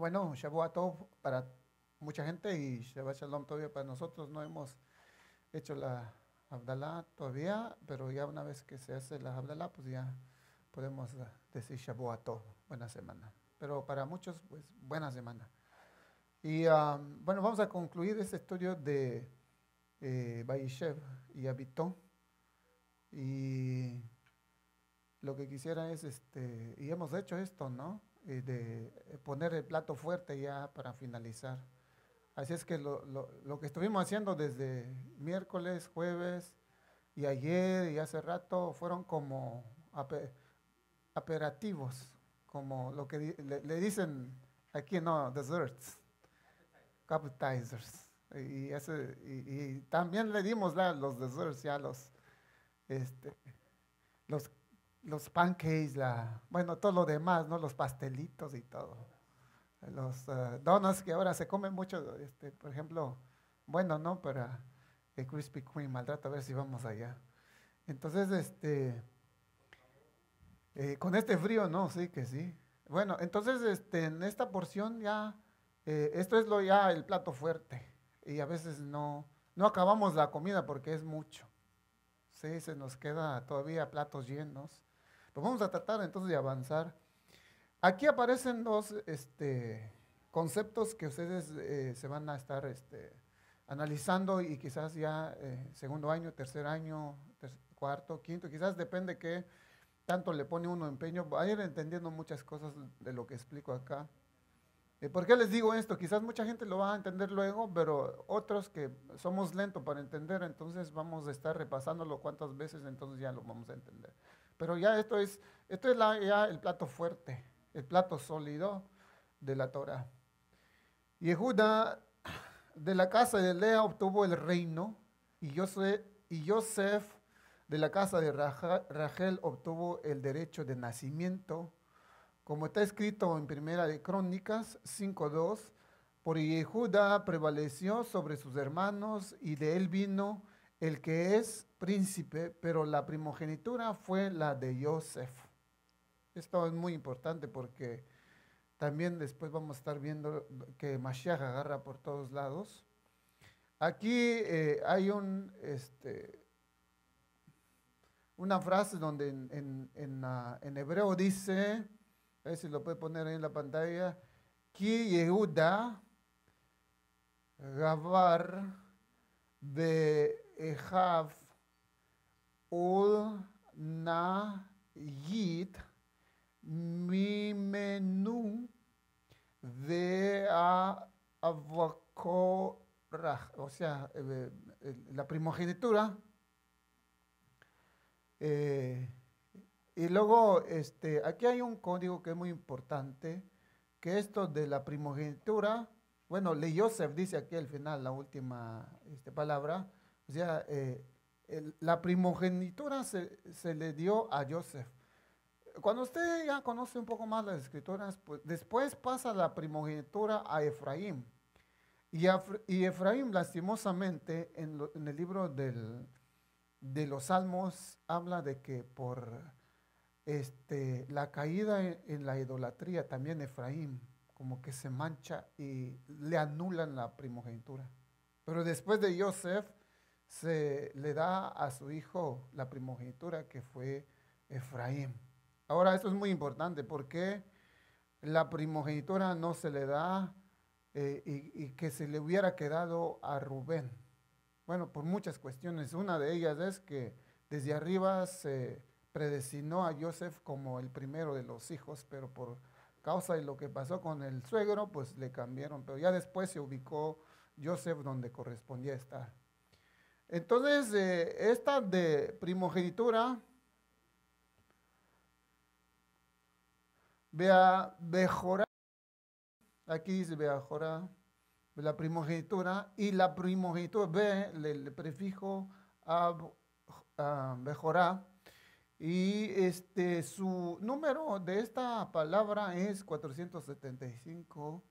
Bueno, Shabbat todo para mucha gente y Shabbat Shalom todavía para nosotros. No hemos hecho la Abdalá todavía, pero ya una vez que se hace la Abdalá, pues ya podemos ah, decir Shabbat todo. buena semana. Pero para muchos, pues buena semana. Y bueno, vamos a concluir este estudio de eh, y Abitón. Y lo que quisiera es, este, y hemos hecho esto, ¿no? Eh, de eh, poner el plato fuerte ya para finalizar. Así es que lo, lo, lo, que estuvimos haciendo desde miércoles, jueves y ayer y hace rato fueron como aperitivos, como lo que le, dicen aquí, no, desserts, appetizers. Y, ese, también le dimos la, los desserts ya los, este, los los pancakes, la, bueno, todo lo demás, ¿no? Los pastelitos y todo. Los donuts eh, que ahora se comen mucho, este, por ejemplo, bueno, ¿no? Para el Krispy Kreme, al a ver si vamos allá. Entonces, este, eh, con este frío, no, sí que sí. Bueno, entonces, este, en esta porción ya, eh, esto es lo ya el plato fuerte. Y a veces no, no acabamos la comida porque es mucho. Sí, se nos queda todavía platos llenos. Pues vamos a tratar entonces de avanzar. Aquí aparecen dos este, conceptos que ustedes eh, se van a estar este, analizando y quizás ya eh, segundo año, tercer año, cuarto, quinto, quizás depende qué tanto le pone uno empeño, va a ir entendiendo muchas cosas de lo que explico acá. Eh, ¿Por qué les digo esto? Quizás mucha gente lo va a entender luego, pero otros que somos lentos para entender, entonces vamos a estar repasándolo cuántas veces, entonces ya lo vamos a entender. Pero ya esto es, esto es el plato fuerte, el plato sólido de la Torah. Yehuda de la casa de Lea obtuvo el reino y Joseph, de la casa de Rachel obtuvo el derecho de nacimiento, como está escrito en Primera de Crónicas 5.2, por Yehuda prevaleció sobre sus hermanos y de él vino el que es príncipe, pero la primogenitura fue la de Joseph. Esto es muy importante porque también después vamos a estar viendo que Mashiach agarra por todos lados. Aquí eh, hay un, este, una frase donde ah, en, hebreo dice, a ver si lo puede poner ahí en la pantalla, Ki Yehuda Gavar de Ejav mi menú de o sea, eh, eh, la primogenitura. Eh, y luego, este, aquí hay un código que es muy importante, que esto de la primogenitura, bueno, Le dice aquí al final la última este, palabra, o sea, la primogenitura se, le dio a Joseph. Cuando usted ya conoce un poco más las escrituras, pues, después pasa la primogenitura a Efraín. Y, Efraín, lastimosamente, en, el libro del, de los Salmos, habla de que por este, la caída en, la idolatría, también Efraín, como que se mancha y le anulan la primogenitura. Pero después de Joseph, se le da a su hijo la primogenitura que fue Efraín. Ahora, eso es muy importante porque la primogenitura no se le da eh, y, y, que se le hubiera quedado a Rubén. Bueno, por muchas cuestiones. Una de ellas es que desde arriba se predestinó a Joseph como el primero de los hijos, pero por causa de lo que pasó con el suegro, pues le cambiaron. Pero ya después se ubicó Joseph donde correspondía estar. Entonces, eh, esta de primogenitura, vea, mejorar. aquí dice vea, la primogenitura, y la primogenitura, ve, el prefijo a, a y este, su número de esta palabra es 475.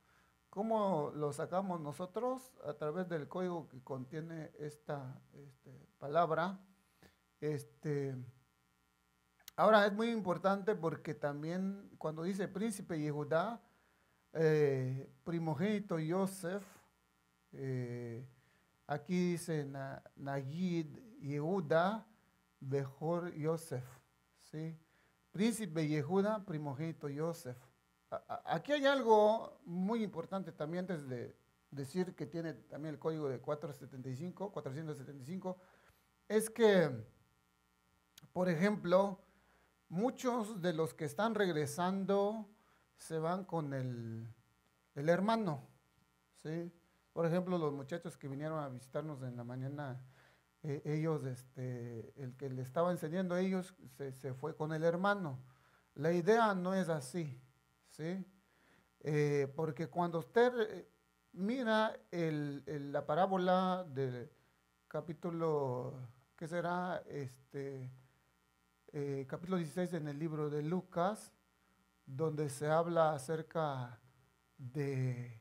¿Cómo lo sacamos nosotros? A través del código que contiene esta este, palabra. Este, ahora es muy importante porque también cuando dice príncipe Yehuda, eh, primogénito Yosef, eh, aquí dice na, Nagid Yehuda, mejor Yosef. ¿sí? Príncipe Yehuda, primogénito Yosef. Aquí hay algo muy importante también desde decir que tiene también el código de 475, 475, es que, por ejemplo, muchos de los que están regresando se van con el, hermano, ¿sí? Por ejemplo, los muchachos que vinieron a visitarnos en la mañana, eh, ellos, este, el que le estaba enseñando a ellos se fue con el hermano. La idea no es así, eh, porque cuando usted eh, mira la parábola del capítulo, ¿qué será? Este, eh, capítulo 16 en el libro de Lucas, donde se habla acerca de,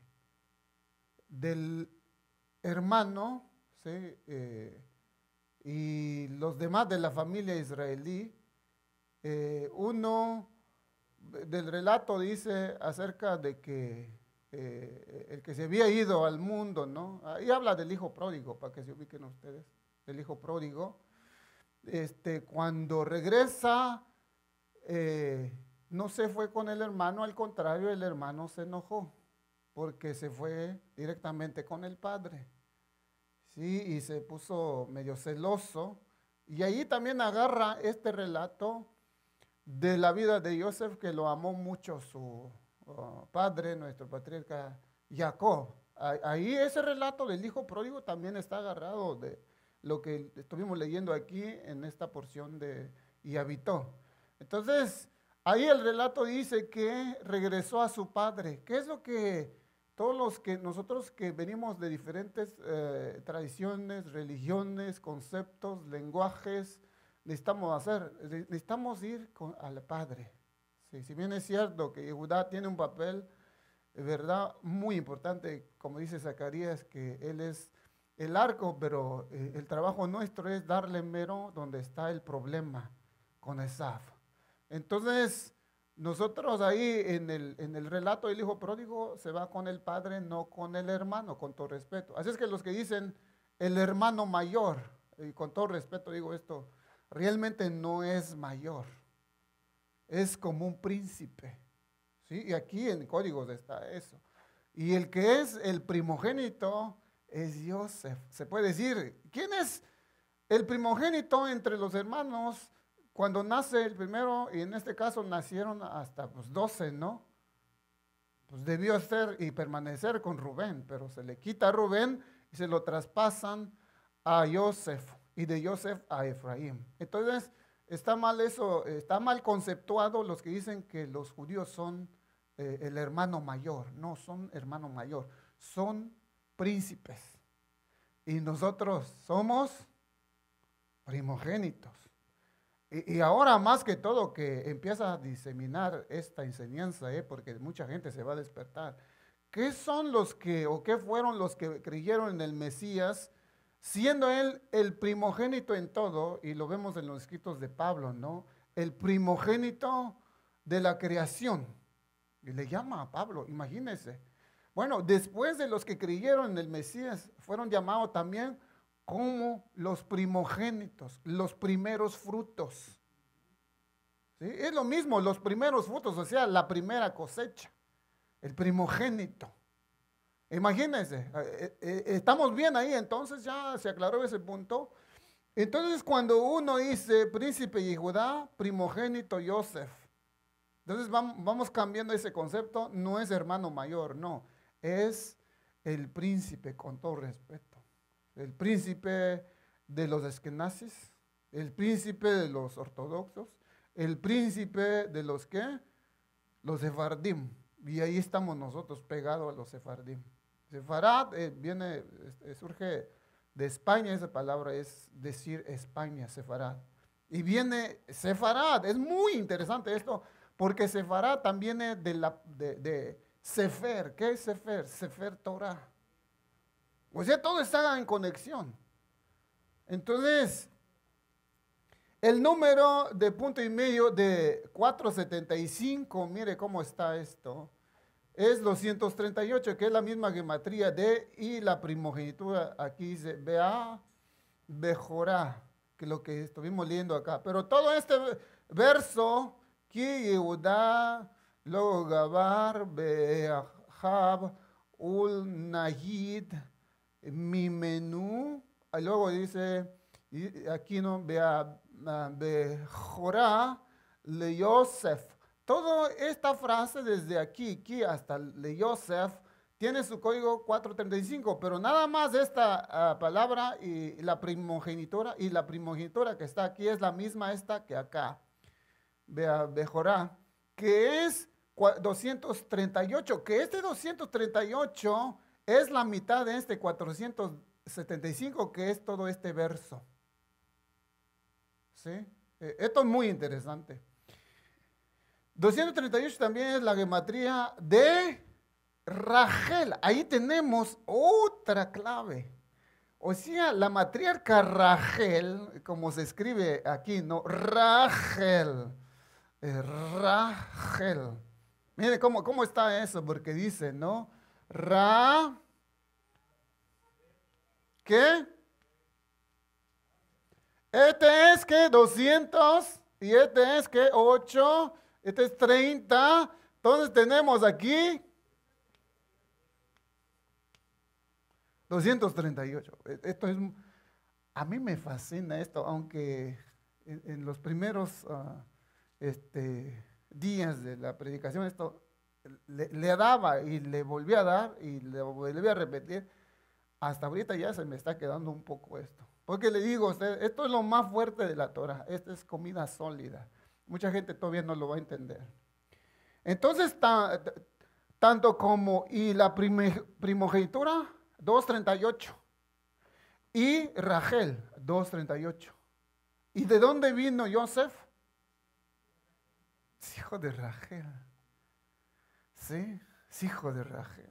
del hermano y los demás de la familia israelí, uno del relato dice acerca de que eh, el que se había ido al mundo, ¿no? Ahí habla del hijo pródigo, para que se ubiquen ustedes, del hijo pródigo. Este, cuando regresa, eh, no se fue con el hermano, al contrario, el hermano se enojó, porque se fue directamente con el padre. Sí, y se puso medio celoso. Y ahí también agarra este relato de la vida de Joseph, que lo amó mucho su uh, padre, nuestro patriarca Jacob. Ahí ese relato del hijo pródigo también está agarrado de lo que estuvimos leyendo aquí en esta porción de Y habitó. Entonces, ahí el relato dice que regresó a su padre. ¿Qué es lo que todos los que nosotros que venimos de diferentes eh, tradiciones, religiones, conceptos, lenguajes, necesitamos hacer? Necesitamos ir con, al Padre. si bien es cierto que Judá tiene un papel, ¿verdad? Muy importante, como dice Zacarías, que él es el arco, pero eh, el trabajo nuestro es darle mero donde está el problema con Esaf. Entonces, nosotros ahí en el, en el relato del hijo pródigo se va con el padre, no con el hermano, con todo respeto. Así es que los que dicen el hermano mayor, y con todo respeto digo esto, realmente no es mayor, es como un príncipe. ¿sí? Y aquí en códigos está eso. Y el que es el primogénito es José Se puede decir, ¿quién es el primogénito entre los hermanos? Cuando nace el primero, y en este caso nacieron hasta los pues, 12, ¿no? Pues debió ser y permanecer con Rubén, pero se le quita Rubén y se lo traspasan a José y de Joseph a Efraín. Entonces, está mal eso, está mal conceptuado los que dicen que los judíos son eh, el hermano mayor. No, son hermano mayor, son príncipes. Y nosotros somos primogénitos. Y, ahora más que todo que empieza a diseminar esta enseñanza, eh, porque mucha gente se va a despertar. ¿Qué son los que o qué fueron los que creyeron en el Mesías siendo él el primogénito en todo, y lo vemos en los escritos de Pablo, ¿no? El primogénito de la creación. Y le llama a Pablo, imagínense. Bueno, después de los que creyeron en el Mesías, fueron llamados también como los primogénitos, los primeros frutos. Es lo mismo, los primeros frutos, o sea, la primera cosecha, el primogénito. Imagínense, eh, eh, eh, estamos bien ahí, entonces ya se aclaró ese punto. Entonces cuando uno dice príncipe y Judá, primogénito Yosef, entonces vamos cambiando ese concepto, no es hermano mayor, no, es el príncipe con todo respeto, el príncipe de los esquenazis, el príncipe de los ortodoxos, el príncipe de los que, los sefardim, y ahí estamos nosotros pegados a los sefardim. Sefarad eh, viene, surge de España esa palabra, es decir España, Sefarad. Y viene Sefarad, es muy interesante esto, porque Sefarad también viene de, la, de, de Sefer. ¿Qué es Sefer? Sefer Torah. O sea, todo está en conexión. Entonces, el número de punto y medio de 475, mire cómo está esto es 238, que es la misma gematría de y la primogenitura. Aquí dice Bea, Bejorá, que es lo que estuvimos leyendo acá. Pero todo este verso, Ki Yehuda, luego Gabar, Beahab, Ul Nayid, Mimenu, y luego dice, aquí no, Bea, Bejorá, ah, Le Yosef. Toda esta frase desde aquí, aquí hasta de Joseph, tiene su código 435, pero nada más esta ah, palabra y, la primogenitura, y la primogenitura que está aquí es la misma esta que acá, mejorá, que es 238, que este 238 es la mitad de este 475, que es todo este verso. ¿Sí? Eh, esto es muy interesante. 238 también es la gematría de Rachel. Ahí tenemos otra clave. O sea, la matriarca Rachel, como se escribe aquí, ¿no? Rachel. Eh, Rachel. Mire cómo, cómo está eso, porque dice, ¿no? Ra. ¿Qué? Este es que 200 y este es que 8. Este es 30. Entonces tenemos aquí 238. E, esto es, a mí me fascina esto, aunque en, los primeros ah, este, días de la predicación esto le, daba y le volví a dar y le volví a repetir. Hasta ahorita ya se me está quedando un poco esto. Porque le digo a usted, esto es lo más fuerte de la Torah. esto es comida sólida. Mucha gente todavía no lo va a entender. Entonces, tanto como y la primogenitura, 2.38. Y Rachel, 2.38. ¿Y de dónde vino Joseph? Es hijo de Rachel. Sí, es hijo de Rachel,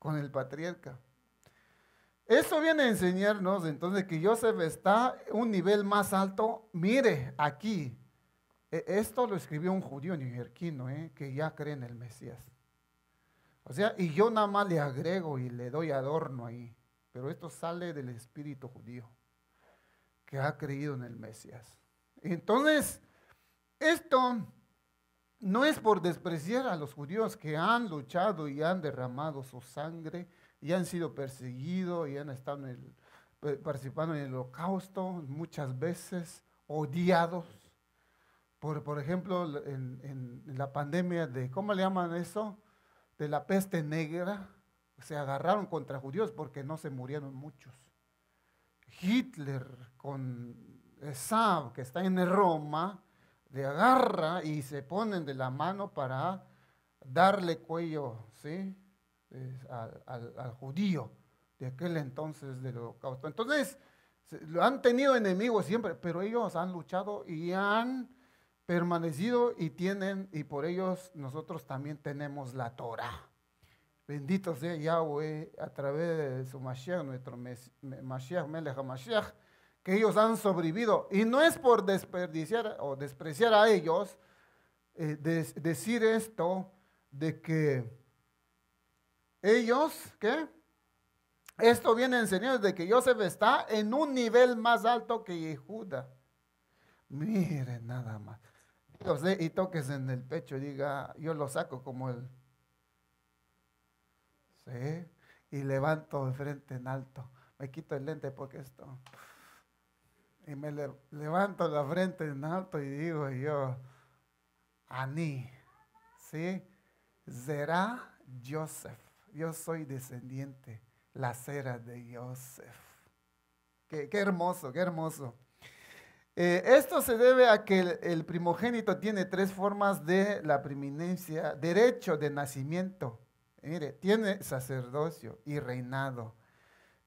con el patriarca. Eso viene a enseñarnos entonces que Joseph está un nivel más alto. Mire, aquí, e, esto lo escribió un judío nigerquino, eh, que ya cree en el Mesías. O sea, y yo nada más le agrego y le doy adorno ahí. Pero esto sale del espíritu judío que ha creído en el Mesías. Entonces, esto no es por despreciar a los judíos que han luchado y han derramado su sangre y han sido perseguidos y han estado eh, participando en el holocausto muchas veces, odiados por, ejemplo, en, la pandemia de, ¿cómo le llaman eso? De la peste negra, se agarraron contra judíos porque no se murieron muchos. Hitler con Saab, que está en Roma, le agarra y se ponen de la mano para darle cuello ¿sí? al, judío de aquel entonces del holocausto. Entonces, lo han tenido enemigos siempre, pero ellos han luchado y han permanecido y tienen, y por ellos nosotros también tenemos la Torah. Bendito sea Yahweh a través de su Mashiach, nuestro Mashiach, Melech Mashiach, que ellos han sobrevivido. Y no es por desperdiciar o despreciar a ellos eh, decir esto de que ellos, ¿qué? Esto viene enseñado de que Joseph está en un nivel más alto que Yehuda. Miren nada más y toques en el pecho y diga, yo lo saco como él. Sí, y levanto de frente en alto. Me quito el lente porque esto. Y me levanto la frente en alto y digo yo, Aní, ¿sí? Será Joseph. Yo soy descendiente, la cera de Joseph. Qué, qué hermoso, qué hermoso. Eh, esto se debe a que el, primogénito tiene tres formas de la preeminencia, derecho de nacimiento. Mire, tiene sacerdocio y reinado,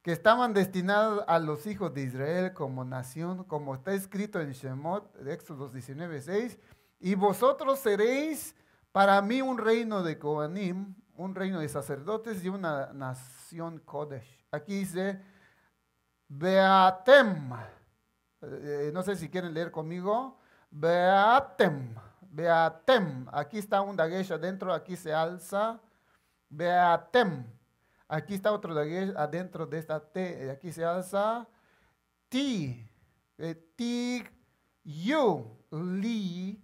que estaban destinados a los hijos de Israel como nación, como está escrito en Shemot, Éxodo 19, y vosotros seréis para mí un reino de kohanim, un reino de sacerdotes y una nación Kodesh. Aquí dice, Beatem eh, no sé si quieren leer conmigo. Beatem, beatem. Aquí está un dagesh adentro, aquí se alza. Beatem. Aquí está otro dagesh adentro de esta T, eh, aquí se alza. Ti, eh, ti, yu, li,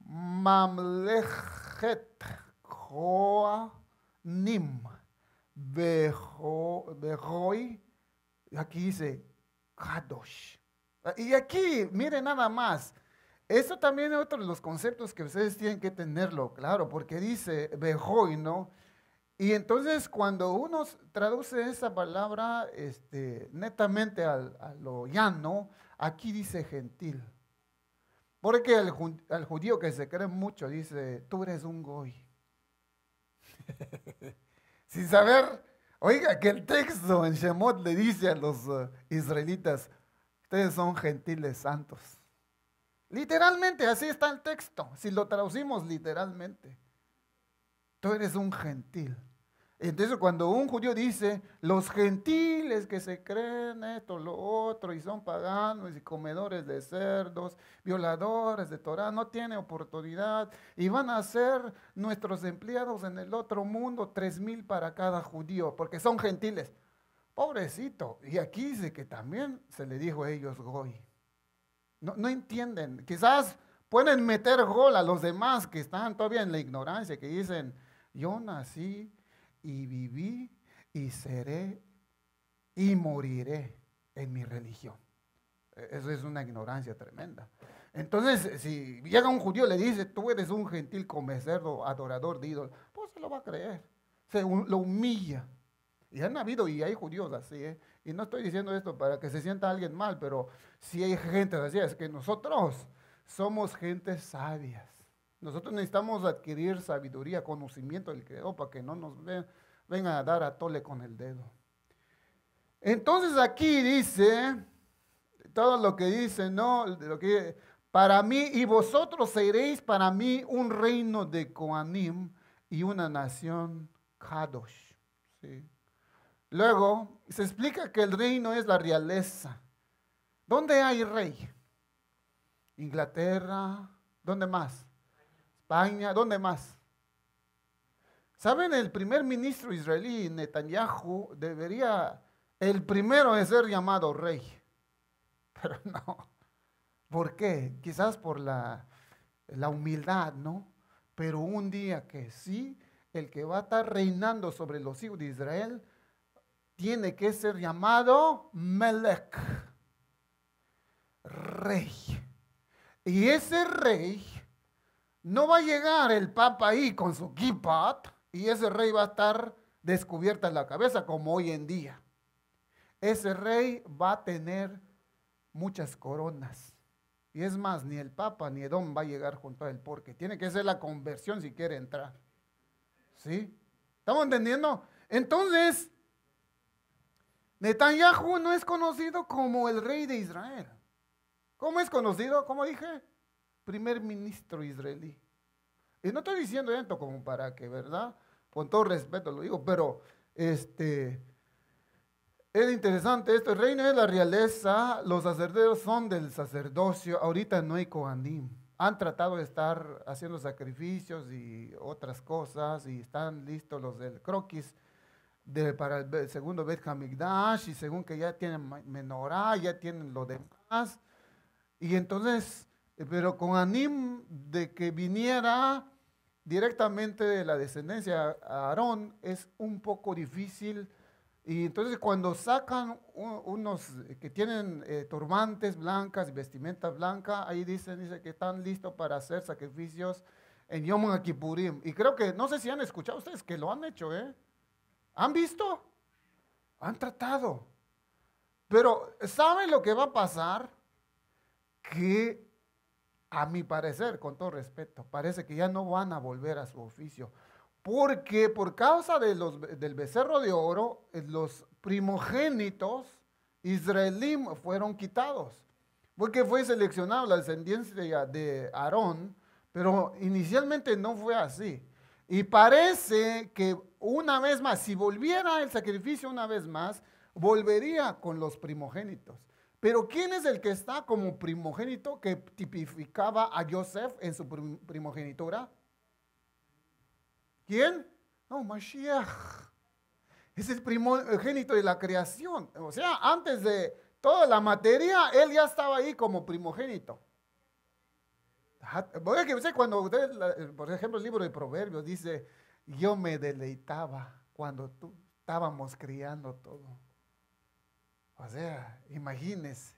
mamlechet, joa, nim, bejo, bejoi. Aquí dice Ah, y aquí, mire nada más, eso también es otro de los conceptos que ustedes tienen que tenerlo claro, porque dice Bejoy, ¿no? Y entonces cuando uno traduce esa palabra este, netamente al, a lo llano, aquí dice gentil. Porque al, judío que se cree mucho dice, tú eres un goy. Sin saber Oiga, que el texto en Shemot le dice a los eh, israelitas, ustedes son gentiles santos. Literalmente, así está el texto, si lo traducimos literalmente. Tú eres un gentil. Entonces cuando un judío dice, los gentiles que se creen esto, lo otro, y son paganos y comedores de cerdos, violadores de Torah, no tiene oportunidad, y van a ser nuestros empleados en el otro mundo, tres mil para cada judío, porque son gentiles. Pobrecito. Y aquí dice que también se le dijo a ellos hoy. No, no entienden. Quizás pueden meter gol a los demás que están todavía en la ignorancia, que dicen, yo nací y viví y seré y moriré en mi religión. E, eso es una ignorancia tremenda. Entonces, si llega un judío y le dice, tú eres un gentil comecerdo, adorador de ídolos, pues se lo va a creer. Se lo humilla. Y han habido, y hay judíos así, ¿eh? y no estoy diciendo esto para que se sienta alguien mal, pero si hay gente así, es que nosotros somos gente sabias. Nosotros necesitamos adquirir sabiduría, conocimiento del Creador para que no nos vengan a dar a tole con el dedo. Entonces aquí dice, todo lo que dice, ¿no? para mí y vosotros seréis para mí un reino de Koanim y una nación Kadosh. Luego se explica que el reino es la realeza. ¿Dónde hay rey? Inglaterra, ¿dónde más? ¿dónde más? ¿Saben? El primer ministro israelí, Netanyahu, debería, el primero es ser llamado rey. Pero no. ¿Por qué? Quizás por la, la humildad, ¿no? Pero un día que sí, el que va a estar reinando sobre los hijos de Israel, tiene que ser llamado Melech, rey. Y ese rey no va a llegar el Papa ahí con su kipat y ese rey va a estar descubierta en la cabeza como hoy en día. Ese rey va a tener muchas coronas. Y es más, ni el Papa ni Edom va a llegar junto a él porque tiene que ser la conversión si quiere entrar. ¿Sí? ¿Estamos entendiendo? Entonces, Netanyahu no es conocido como el rey de Israel. ¿Cómo es conocido? ¿Cómo dije? primer ministro israelí. Y no estoy diciendo esto como para que, ¿verdad? Con todo respeto lo digo, pero este, es interesante esto. El reino es la realeza, los sacerdotes son del sacerdocio. Ahorita no hay Kohanim. Han tratado de estar haciendo sacrificios y otras cosas y están listos los del croquis. De, para el segundo Beth Hamikdash y según que ya tienen menorá, ya tienen lo demás. Y entonces eh, pero con anim de que viniera directamente de la descendencia de Aarón es un poco difícil. Y entonces cuando sacan unos eh, que tienen eh, turbantes blancas, vestimenta blanca, ahí dicen dice, que están listos para hacer sacrificios en Yom Kippurim. Y creo que, no sé si han escuchado ustedes que lo han hecho, ¿eh? ¿Han visto? Han tratado. Pero ¿saben lo que va a pasar? Que a mi parecer, con todo respeto, parece que ya no van a volver a su oficio. Porque por causa del becerro de oro, eh, los primogénitos israelí fueron quitados. Porque fue seleccionado la descendencia de Aarón, pero inicialmente no fue así. Y parece que una vez más, si volviera el sacrificio una vez más, volvería con los primogénitos. Pero ¿quién es el que está como primogénito que tipificaba a Joseph en su primogenitura? ¿Quién? No, Mashiach. Es el primogénito de la creación. O sea, antes de toda la materia, él ya estaba ahí como primogénito. Ah, cuando por ejemplo, el libro de Proverbios dice, yo me deleitaba cuando tú estábamos criando todo. O sea, imagínese,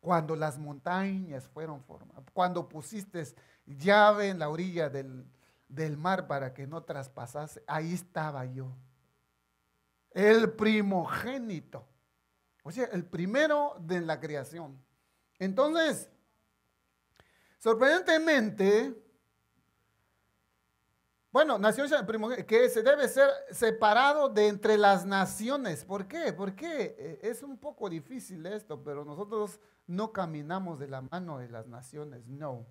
cuando las montañas fueron formadas, cuando pusiste llave en la orilla del, del mar para que no traspasase, ahí estaba yo. El primogénito. O sea, el primero de la creación. Entonces, sorprendentemente, bueno, nación que se debe ser separado de entre las naciones. ¿Por qué? Porque eh, es un poco difícil esto, pero nosotros no caminamos de la mano de las naciones, no.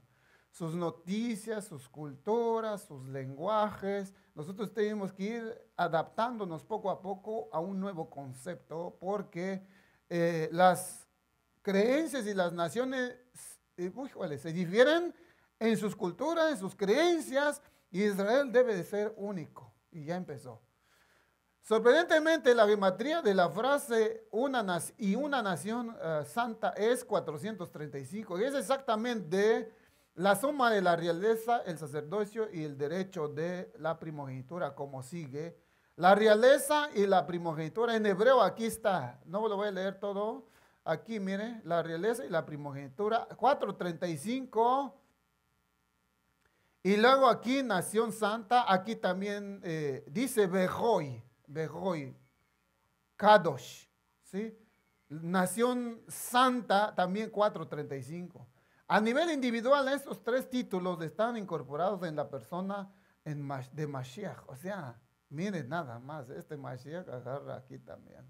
Sus noticias, sus culturas, sus lenguajes, nosotros tenemos que ir adaptándonos poco a poco a un nuevo concepto, porque eh, las creencias y las naciones, eh, se difieren en sus culturas, en sus creencias, Israel debe de ser único. Y ya empezó. Sorprendentemente, la gematría de la frase una y una nación eh, santa es 435. Y es exactamente la suma de la realeza, el sacerdocio y el derecho de la primogenitura, como sigue. La realeza y la primogenitura en hebreo, aquí está. No lo voy a leer todo. Aquí, mire, la realeza y la primogenitura. 435 y luego aquí, Nación Santa, aquí también eh, dice Behoy, Behoy, Kadosh, ¿sí? Nación Santa, también 435. A nivel individual, esos tres títulos están incorporados en la persona en de Mashiach. O sea, miren nada más, este Mashiach agarra aquí también.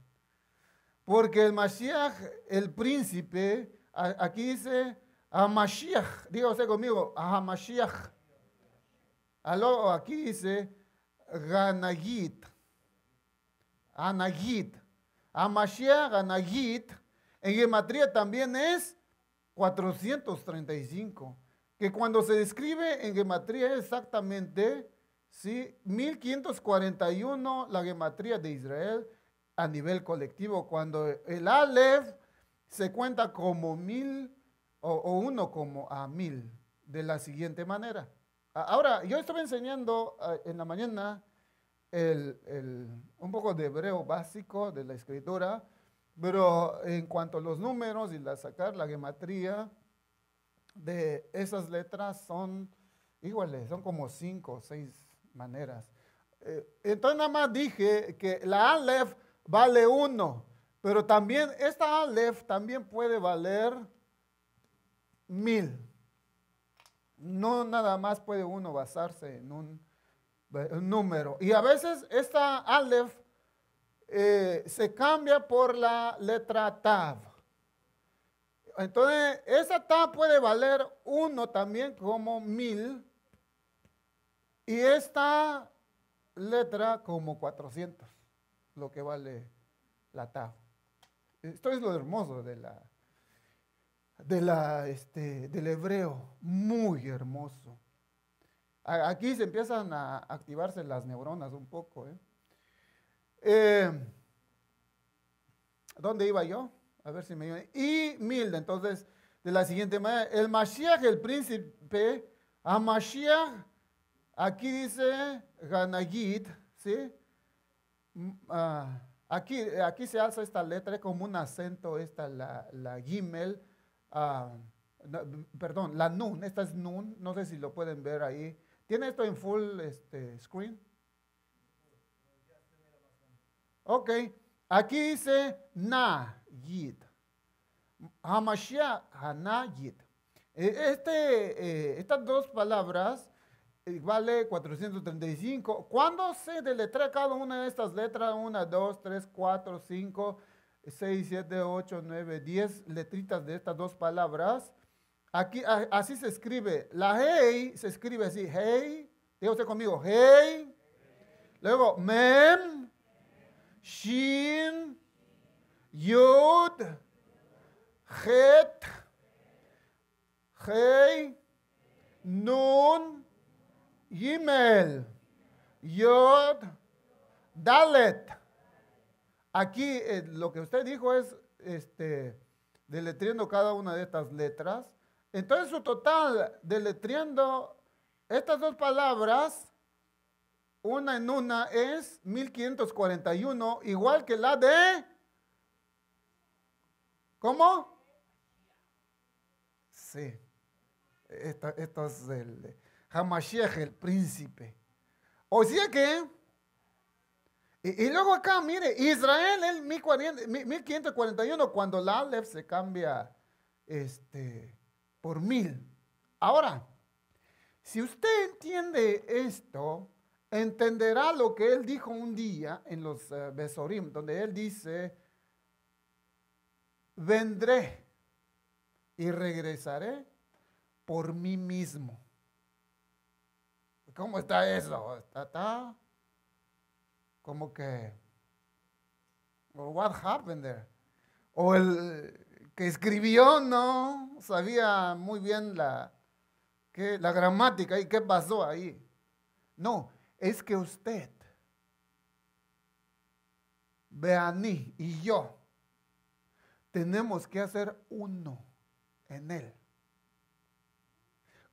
Porque el Mashiach, el príncipe, aquí dice a Mashiach, dígase conmigo, a Aló, aquí dice Ganagit. Anagit. amashia Ganagit en gematría también es 435. Que cuando se describe en gematría exactamente, ¿sí? 1541 la gematría de Israel a nivel colectivo. Cuando el Aleph se cuenta como mil o uno como a mil. De la siguiente manera. Ahora, yo estuve enseñando en la mañana un poco de hebreo básico de la escritura, pero en cuanto a los números y la sacar la gematría de esas letras son iguales, son como cinco o seis maneras. Eh, entonces nada más dije que la Aleph vale uno, pero también esta Aleph también puede valer mil. No nada más puede uno basarse en un, número. Y a veces esta Aleph eh, se cambia por la letra Tav. Entonces, esa Tav puede valer uno también como mil. Y esta letra como 400, lo que vale la Tav. Esto es lo hermoso de la, este, del hebreo, muy hermoso. aquí se empiezan a activarse las neuronas un poco. ¿eh? Eh, dónde iba yo? A ver si me Y Milda, entonces, de la siguiente manera, el Mashiach, el príncipe, a Mashiach, aquí dice Ganagit, ¿sí? Mm, ah, aquí, aquí se alza esta letra, como un acento, esta, la, la Gimel, Ah, perdón, la Nun, esta es Nun, no sé si lo pueden ver ahí. ¿Tiene esto en full este, screen? Ok, aquí dice Na Yid. Hamashiach, Hanayit. E, este, eh, estas dos palabras eh, vale 435. ¿Cuándo se deletrea cada una de estas letras? 1, 2, 3, 4, 5, 6, 7, 8, 9, 10 letritas de estas dos palabras. Aquí así se escribe. La hei, se escribe así. Hey. Diga usted conmigo. Hey. Luego mem. Shin. Yud. Het. Hey. Nun. Yimel. Yod. Dalet. Aquí eh, lo que usted dijo es, este, deletriendo cada una de estas letras. Entonces, su total, deletriendo estas dos palabras, una en una es 1541, igual que la de... ¿Cómo? Sí. esta es el Hamashiach, el príncipe. O sea que y, luego acá, mire, Israel en 1541, cuando la Aleph se cambia este, por mil. Ahora, si usted entiende esto, entenderá lo que él dijo un día en los eh, Besorim, donde él dice, vendré y regresaré por mí mismo. ¿Cómo está eso? Está, está como que, what happened there? O el que escribió no sabía muy bien la, que, la gramática y qué pasó ahí. No, es que usted, Beaní y yo, tenemos que hacer uno en Él,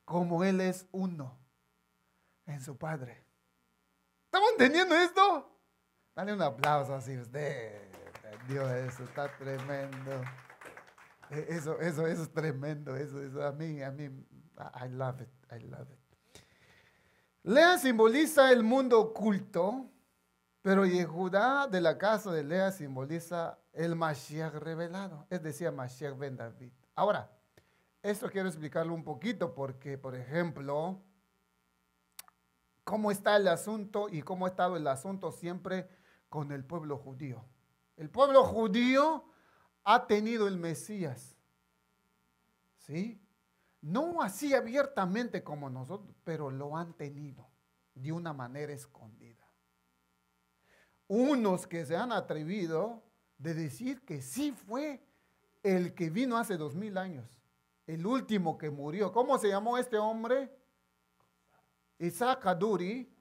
como Él es uno en su Padre. ¿Estamos entendiendo esto? Dale un aplauso así usted. Dios, eso está tremendo. E, eso, eso, eso es tremendo. Eso, eso a mí, a mí, I love it, I love it. Lea simboliza el mundo oculto, pero Yehudá de la casa de Lea simboliza el Mashiach revelado, es decir, Mashiach ben David. Ahora, esto quiero explicarlo un poquito porque, por ejemplo, cómo está el asunto y cómo ha estado el asunto siempre con el pueblo judío. El pueblo judío ha tenido el Mesías. ¿Sí? No así abiertamente como nosotros, pero lo han tenido de una manera escondida. Unos que se han atrevido de decir que sí fue el que vino hace dos mil años, el último que murió. ¿Cómo se llamó este hombre? Isaac Aduri.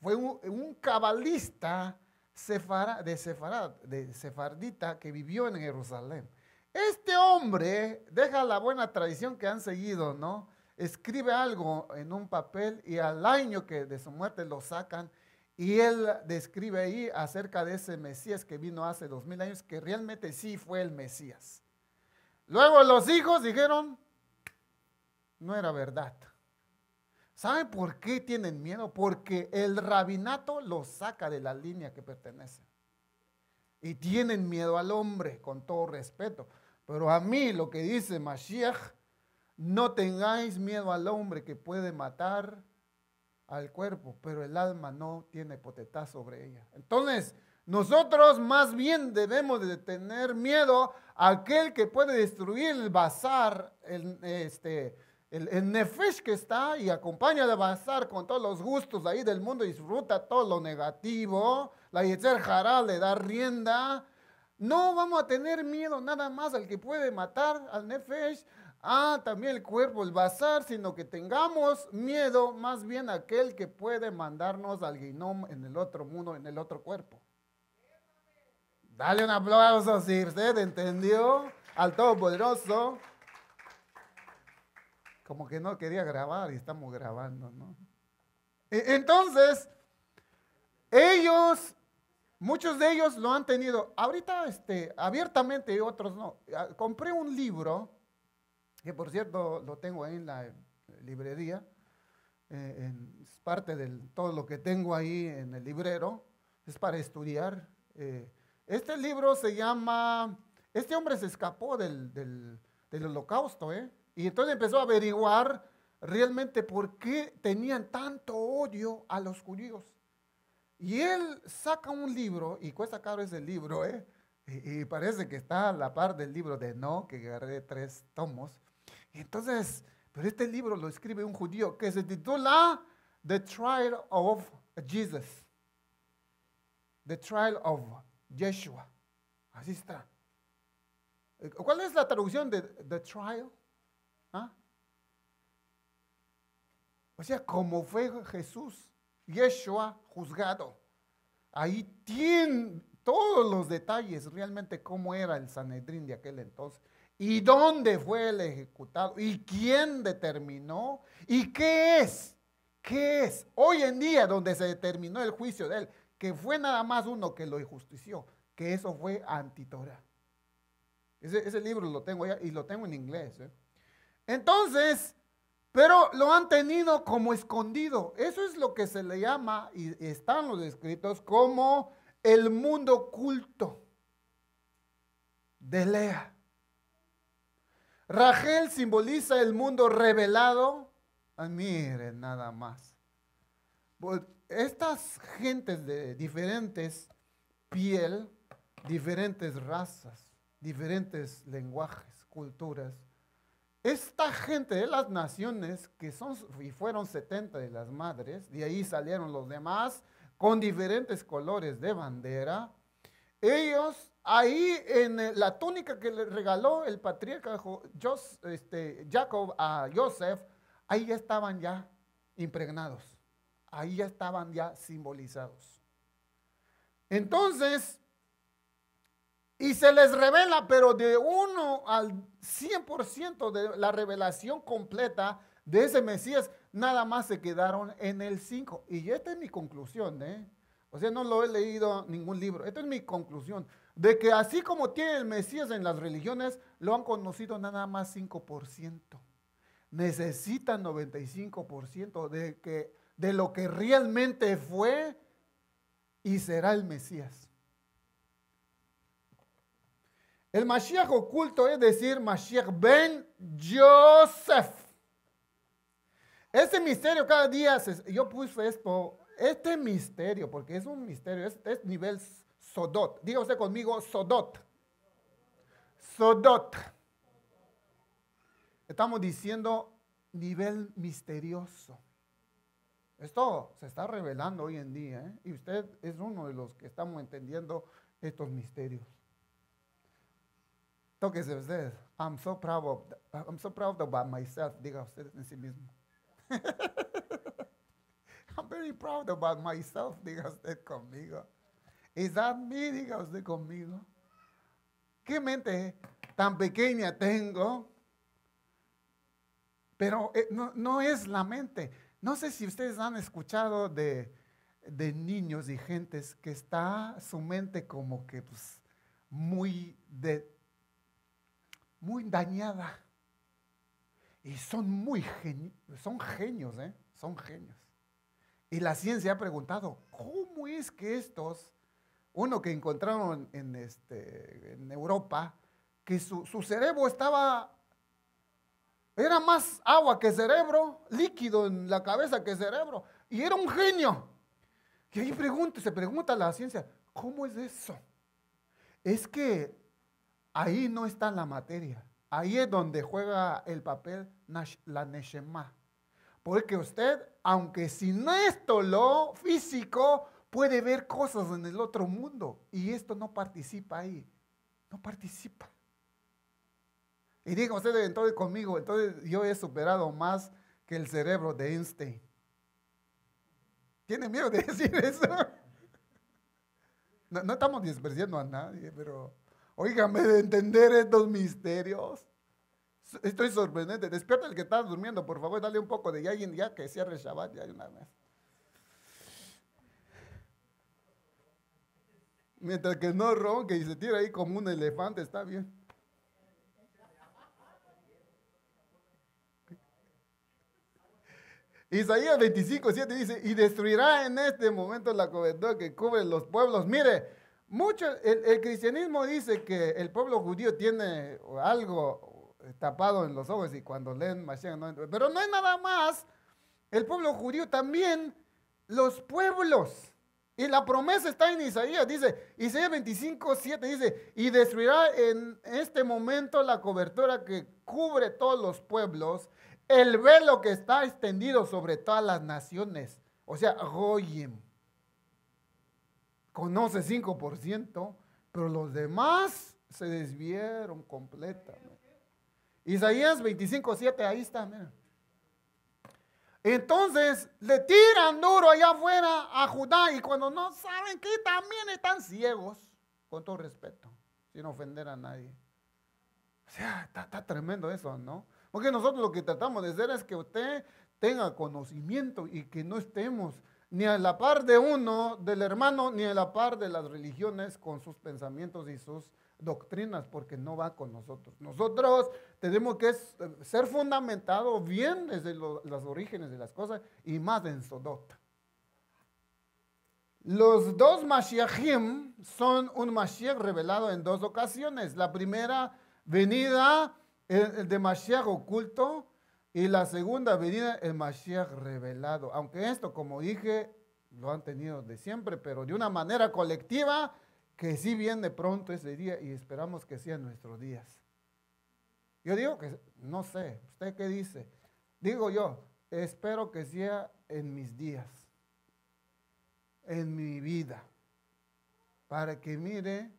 Fue un, un cabalista de, de sefardita que vivió en Jerusalén. Este hombre deja la buena tradición que han seguido, ¿no? Escribe algo en un papel y al año que de su muerte lo sacan y él describe ahí acerca de ese Mesías que vino hace dos mil años, que realmente sí fue el Mesías. Luego los hijos dijeron, no era verdad. ¿Saben por qué tienen miedo? Porque el rabinato los saca de la línea que pertenece. Y tienen miedo al hombre, con todo respeto. Pero a mí lo que dice Mashiach, no tengáis miedo al hombre que puede matar al cuerpo, pero el alma no tiene potestad sobre ella. Entonces, nosotros más bien debemos de tener miedo a aquel que puede destruir el bazar, el, este, el, nefesh que está y acompaña al bazar con todos los gustos ahí del mundo, disfruta todo lo negativo, la Yetzer Jara le da rienda. No vamos a tener miedo nada más al que puede matar al nefesh, ah, también el cuerpo, el bazar, sino que tengamos miedo más bien a aquel que puede mandarnos al guinom en el otro mundo, en el otro cuerpo. Dale un aplauso si usted entendió al Todopoderoso como que no quería grabar y estamos grabando, ¿no? E, entonces, ellos, muchos de ellos lo han tenido, ahorita este, abiertamente otros no. Ah, compré un libro, que por cierto lo tengo ahí en la eh, librería, eh, es parte de todo lo que tengo ahí en el librero, es para estudiar. Eh, este libro se llama, este hombre se escapó del holocausto, ¿eh? Y entonces empezó a averiguar realmente por qué tenían tanto odio a los judíos. Y él saca un libro, y cuesta caro ese libro, ¿eh? y, parece que está a la par del libro de No, que agarré tres tomos. entonces, pero este libro lo escribe un judío que se titula The Trial of Jesus. The Trial of Yeshua. Así está. ¿Cuál es la traducción de The Trial? ¿Ah? O sea, como fue Jesús, Yeshua juzgado. Ahí tienen todos los detalles realmente cómo era el Sanedrín de aquel entonces. ¿Y dónde fue el ejecutado? ¿Y quién determinó? ¿Y qué es? ¿Qué es? Hoy en día donde se determinó el juicio de él, que fue nada más uno que lo injustició, que eso fue antitora. Ese, libro lo tengo ya y lo tengo en inglés. ¿eh? Entonces, pero lo han tenido como escondido. Eso es lo que se le llama, y están los escritos, como el mundo oculto de Lea. Rachel simboliza el mundo revelado. Ah, miren, nada más. Pues, estas gentes de diferentes piel, diferentes razas, diferentes lenguajes, culturas, esta gente de las naciones, que son y fueron 70 de las madres, de ahí salieron los demás con diferentes colores de bandera, ellos ahí en eh, la túnica que le regaló el patriarca este, Jacob a Joseph, ahí ya estaban ya impregnados, ahí ya estaban ya simbolizados. Entonces, y se les revela, pero de uno al 100% de la revelación completa de ese Mesías, nada más se quedaron en el 5. Y esta es mi conclusión, ¿eh? O sea, no lo he leído ningún libro. Esta es mi conclusión. De que así como tiene el Mesías en las religiones, lo han conocido nada más 5%. Necesitan 95% de, que, de lo que realmente fue y será el Mesías. El Mashiach oculto es decir, Mashiach ben Joseph. Ese misterio cada día, yo puse esto, este misterio, porque es un misterio, es, nivel Sodot. Diga usted conmigo, Sodot. Sodot. Estamos diciendo nivel misterioso. Esto se está revelando hoy en día, ¿eh? y usted es uno de los que estamos entendiendo estos misterios. Tóquese usted. I'm so proud of, I'm so proud about myself. Diga usted en sí mismo. I'm very proud about myself. Diga usted conmigo. Is that me? Diga usted conmigo. Qué mente tan pequeña tengo. Pero eh, no, no es la mente. No sé si ustedes han escuchado de, de niños y gentes que está su mente como que pues, muy de, muy dañada. Y son muy genios, son genios, ¿eh? son genios. Y la ciencia ha preguntado, ¿cómo es que estos, uno que encontraron en, este, en Europa, que su, cerebro estaba, era más agua que cerebro, líquido en la cabeza que cerebro, y era un genio? Y ahí se pregunta la ciencia, ¿cómo es eso? Es que Ahí no está la materia. Ahí es donde juega el papel la Neshema. Porque usted, aunque sin esto lo físico, puede ver cosas en el otro mundo. Y esto no participa ahí. No participa. Y digo usted entonces conmigo, entonces yo he superado más que el cerebro de Einstein. ¿Tiene miedo de decir eso? No, estamos despreciando a nadie, pero Óigame, de entender estos misterios. Estoy sorprendente. Despierta el que está durmiendo, por favor, dale un poco de ya ya que cierre Shabbat ya una vez. Mientras que no ronque y se tira ahí como un elefante, está bien. Isaías 25, 7 dice, y destruirá en este momento la cobertura que cubre los pueblos. Mire, mucho, el, cristianismo dice que el pueblo judío tiene algo tapado en los ojos y cuando leen Mashiach Pero no es nada más. El pueblo judío también, los pueblos. Y la promesa está en Isaías, dice, Isaías 25, 7 dice, y destruirá en este momento la cobertura que cubre todos los pueblos, el velo que está extendido sobre todas las naciones. O sea, Goyim conoce 5%, pero los demás se desvieron completamente. Isaías 25.7, ahí está, Entonces le tiran duro allá afuera a Judá y cuando no saben que también están ciegos, con todo respeto, sin ofender a nadie. O sea, está, está tremendo eso, ¿no? Porque nosotros lo que tratamos de hacer es que usted tenga conocimiento y que no estemos ni a la par de uno, del hermano, ni a la par de las religiones con sus pensamientos y sus doctrinas, porque no va con nosotros. Nosotros tenemos que ser fundamentados bien desde los orígenes de las cosas y más en Sodota. Los dos Mashiachim son un Mashiach revelado en dos ocasiones. La primera venida eh, de Mashiach oculto y la segunda venida, el Mashiach revelado. Aunque esto, como dije, lo han tenido de siempre, pero de una manera colectiva, que sí viene pronto ese día y esperamos que sean nuestros días. Yo digo que, no sé, ¿usted qué dice? Digo yo, espero que sea en mis días, en mi vida, para que mire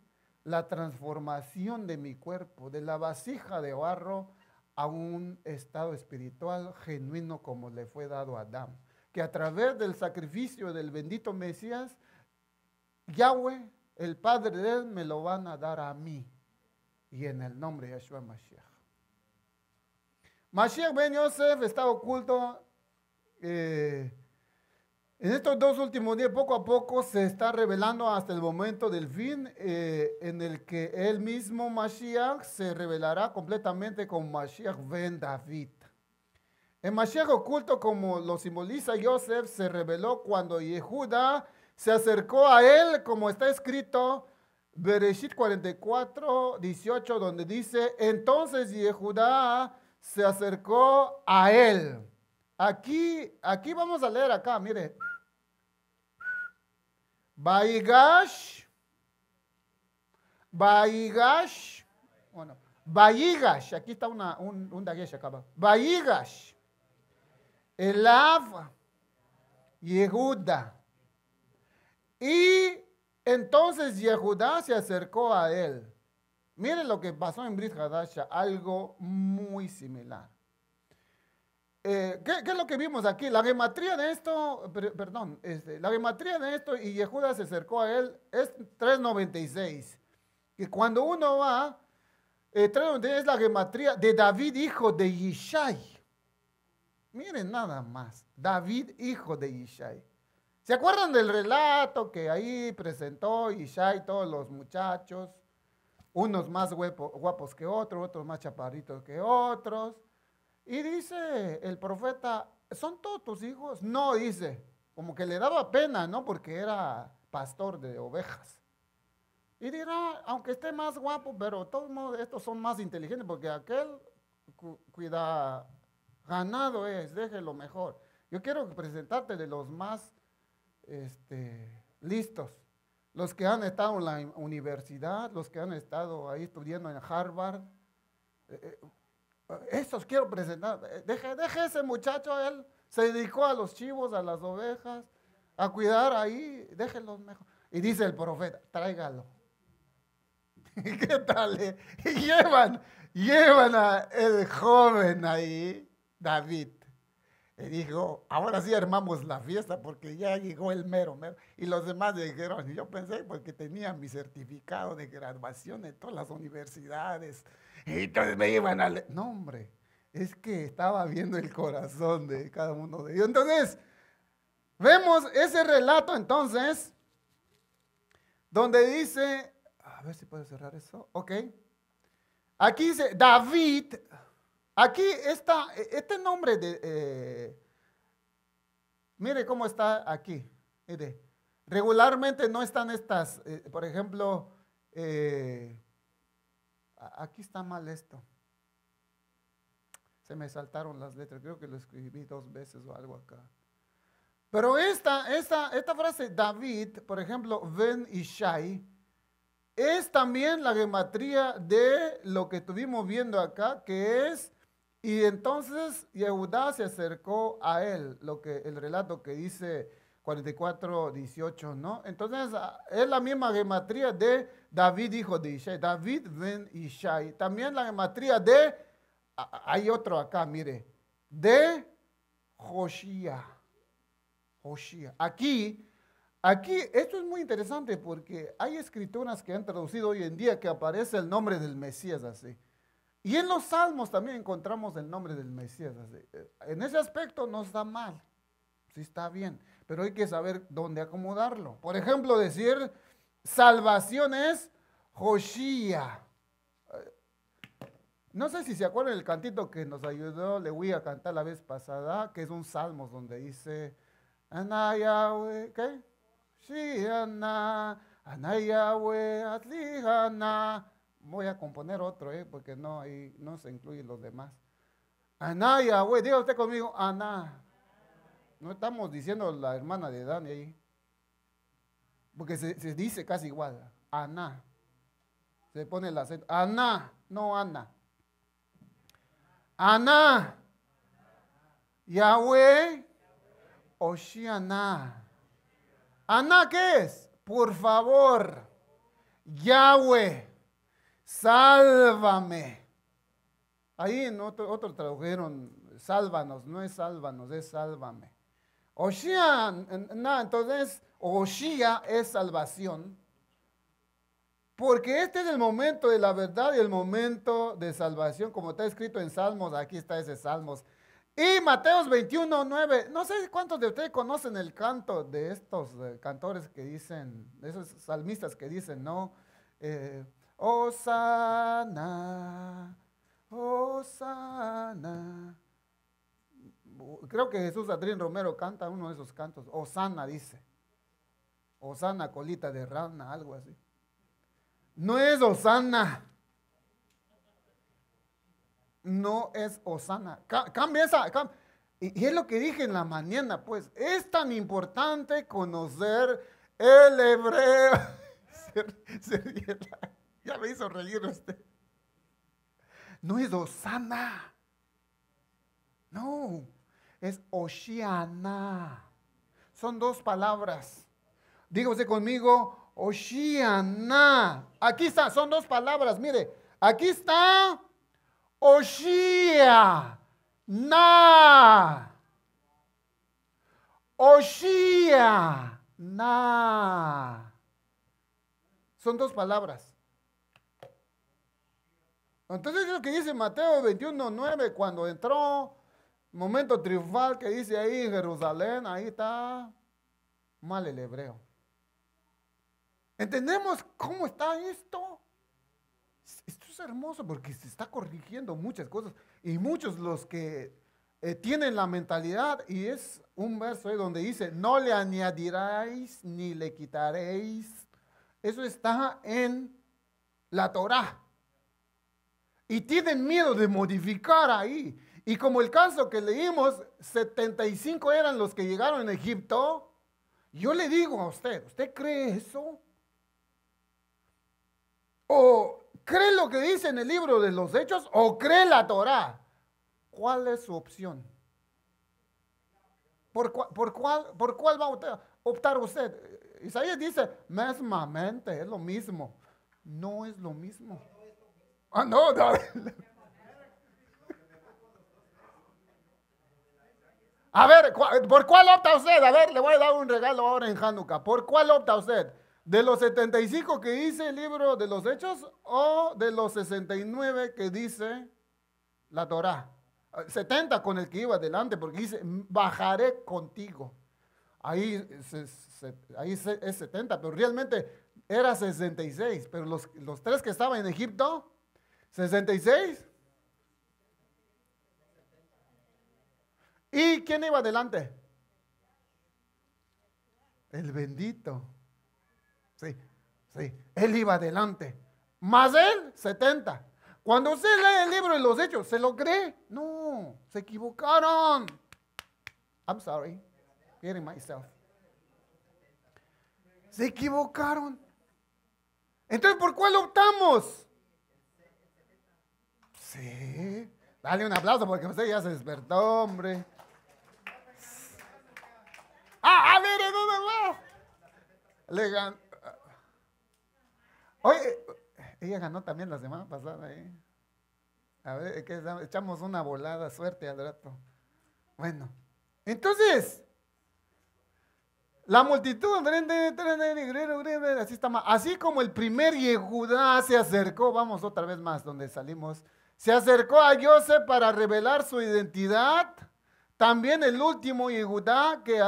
la transformación de mi cuerpo, de la vasija de barro a un estado espiritual genuino como le fue dado a Adán. Que a través del sacrificio del bendito Mesías, Yahweh, el Padre de Él, me lo van a dar a mí. Y en el nombre de Yeshua Mashiach. Mashiach Ben Yosef está oculto eh, en estos dos últimos días, poco a poco, se está revelando hasta el momento del fin eh, en el que el mismo Mashiach se revelará completamente con Mashiach ben David. El Mashiach oculto, como lo simboliza Joseph, se reveló cuando Yehuda se acercó a él, como está escrito Bereshit 44, 18, donde dice, entonces Yehuda se acercó a él. Aquí, aquí vamos a leer acá, mire. Baigash, Baigash, Bueno, Baigash. Aquí está una, un, un dagesh acá. el Elav. Yehuda. Y entonces Yehuda se acercó a él. Miren lo que pasó en Brit Hadasha, algo muy similar. Eh, ¿qué, es lo que vimos aquí? La gematría de esto, perdón, este, la gematría de esto y Yehuda se acercó a él es 396. Y cuando uno va, 396 eh, es la gematría de David, hijo de Yishai. Miren nada más, David, hijo de Yishai. ¿Se acuerdan del relato que ahí presentó Yishai todos los muchachos? Unos más guapos que otros, otros más chaparritos que otros y dice el profeta, ¿son todos tus hijos? No, dice, como que le daba pena, ¿no? Porque era pastor de ovejas. Y dirá, aunque esté más guapo, pero de todos modos estos son más inteligentes, porque aquel cuida ganado es, déjelo mejor. Yo quiero presentarte de los más este, listos, los que han estado en la universidad, los que han estado ahí estudiando en Harvard. Eh, eh, estos quiero presentar. Eh, deje, deje ese muchacho, él se dedicó a los chivos, a las ovejas, a cuidar ahí, déjenlos mejor. Y dice el profeta, tráigalo. ¿Qué tal? Eh? Y llevan, llevan a el joven ahí, David. Y dijo, ahora sí armamos la fiesta porque ya llegó el mero, mero. Y los demás dijeron, yo pensé porque tenía mi certificado de graduación en todas las universidades. Y entonces me iban a... No, hombre, es que estaba viendo el corazón de cada uno de ellos. Entonces, vemos ese relato entonces, donde dice, a ver si puedo cerrar eso, ok. Aquí dice, David, Aquí está, e, este nombre de, eh, mire cómo está aquí. Mire, regularmente no están estas, eh, por ejemplo, eh, aquí está mal esto. Se me saltaron las letras, creo que lo escribí dos veces o algo acá. Pero esta, esta, esta frase, David, por ejemplo, Ben y Shai, es también la geometría de lo que estuvimos viendo acá, que es y entonces Yehudá se acercó a él, lo que el relato que dice 44, 18, ¿no? Entonces ah, es la misma gematría de David, hijo de Ishai, David ben Ishai. También la gematría de, ah, ah, hay otro acá, mire, de Josías. Josías. Aquí, aquí, esto es muy interesante porque hay escrituras que han traducido hoy en día que aparece el nombre del Mesías así. Y en los salmos también encontramos el nombre del Mesías. Eh, en ese aspecto no está mal, sí está bien, pero hay que saber dónde acomodarlo. Por ejemplo, decir salvación es Joshia. Eh, no sé si se acuerdan el cantito que nos ayudó voy a cantar la vez pasada, que es un salmo donde dice, Anayahwe, ¿qué? Shiana, Anayahwe, Atlihana voy a componer otro, ¿eh? porque no, ahí no se incluyen los demás. Aná Yahweh, diga usted conmigo, Aná. No estamos diciendo la hermana de Dani ahí, porque se, dice casi igual, Aná. Se pone el acento, Aná, no Ana. Aná, Yahweh, ana ana ¿qué es? Por favor, Yahweh sálvame. Ahí en otro, otro tradujeron, sálvanos, no es sálvanos, es sálvame. Oshia, nada, entonces, Oshia es salvación, porque este es el momento de la verdad y el momento de salvación, como está escrito en Salmos, aquí está ese Salmos. Y Mateos 21, 9, no sé cuántos de ustedes conocen el canto de estos eh, cantores que dicen, de esos salmistas que dicen, no, eh, Osana, Osana. Creo que Jesús Adrián Romero canta uno de esos cantos. Osana dice. Osana, colita de rana, algo así. No es Osana. No es Osana. Cambia esa. Y, es lo que dije en la mañana, pues, es tan importante conocer el hebreo. ya me hizo reír usted. No es Osana. No, es Oshiana. Son dos palabras. Dígase conmigo, Oshiana. Aquí está, son dos palabras. Mire, aquí está Oshia. Oshiana. Son dos palabras. Entonces es lo que dice Mateo 21.9, cuando entró, momento triunfal que dice ahí Jerusalén, ahí está mal el hebreo. ¿Entendemos cómo está esto? Esto es hermoso porque se está corrigiendo muchas cosas y muchos los que eh, tienen la mentalidad y es un verso ahí donde dice, no le añadiráis ni le quitaréis. Eso está en la Torah y tienen miedo de modificar ahí. Y como el caso que leímos, 75 eran los que llegaron en Egipto, yo le digo a usted, ¿usted cree eso? ¿O cree lo que dice en el libro de los Hechos o cree la Torá? ¿Cuál es su opción? ¿Por, cuál, ¿Por cuál va a optar usted? Isaías dice, mesmamente es lo mismo. No es lo mismo. Ah, no, A ver, ¿por cuál opta usted? A ver, le voy a dar un regalo ahora en Hanukkah. ¿Por cuál opta usted? ¿De los 75 que dice el libro de los Hechos o de los 69 que dice la Torah? 70 con el que iba adelante, porque dice, bajaré contigo. Ahí, es 70, pero realmente era 66. Pero los tres que estaban en Egipto, ¿66? ¿Y quién iba adelante? El bendito. Sí, sí, él iba adelante. Más él, 70. Cuando usted lee el libro de los hechos, ¿se lo cree? No, se equivocaron. I'm sorry, myself. Se equivocaron. Entonces, ¿por cuál optamos? Sí. Dale un aplauso porque usted ya se despertó, hombre. Ah, a ver, más. Le ganó. Oye, ella ganó también la semana pasada, ¿eh? A ver, echamos una volada, suerte al rato. Bueno, entonces, la multitud, así, está, así como el primer Yehudá se acercó, vamos otra vez más, donde salimos se acercó a José para revelar su identidad. También el último Yehudá que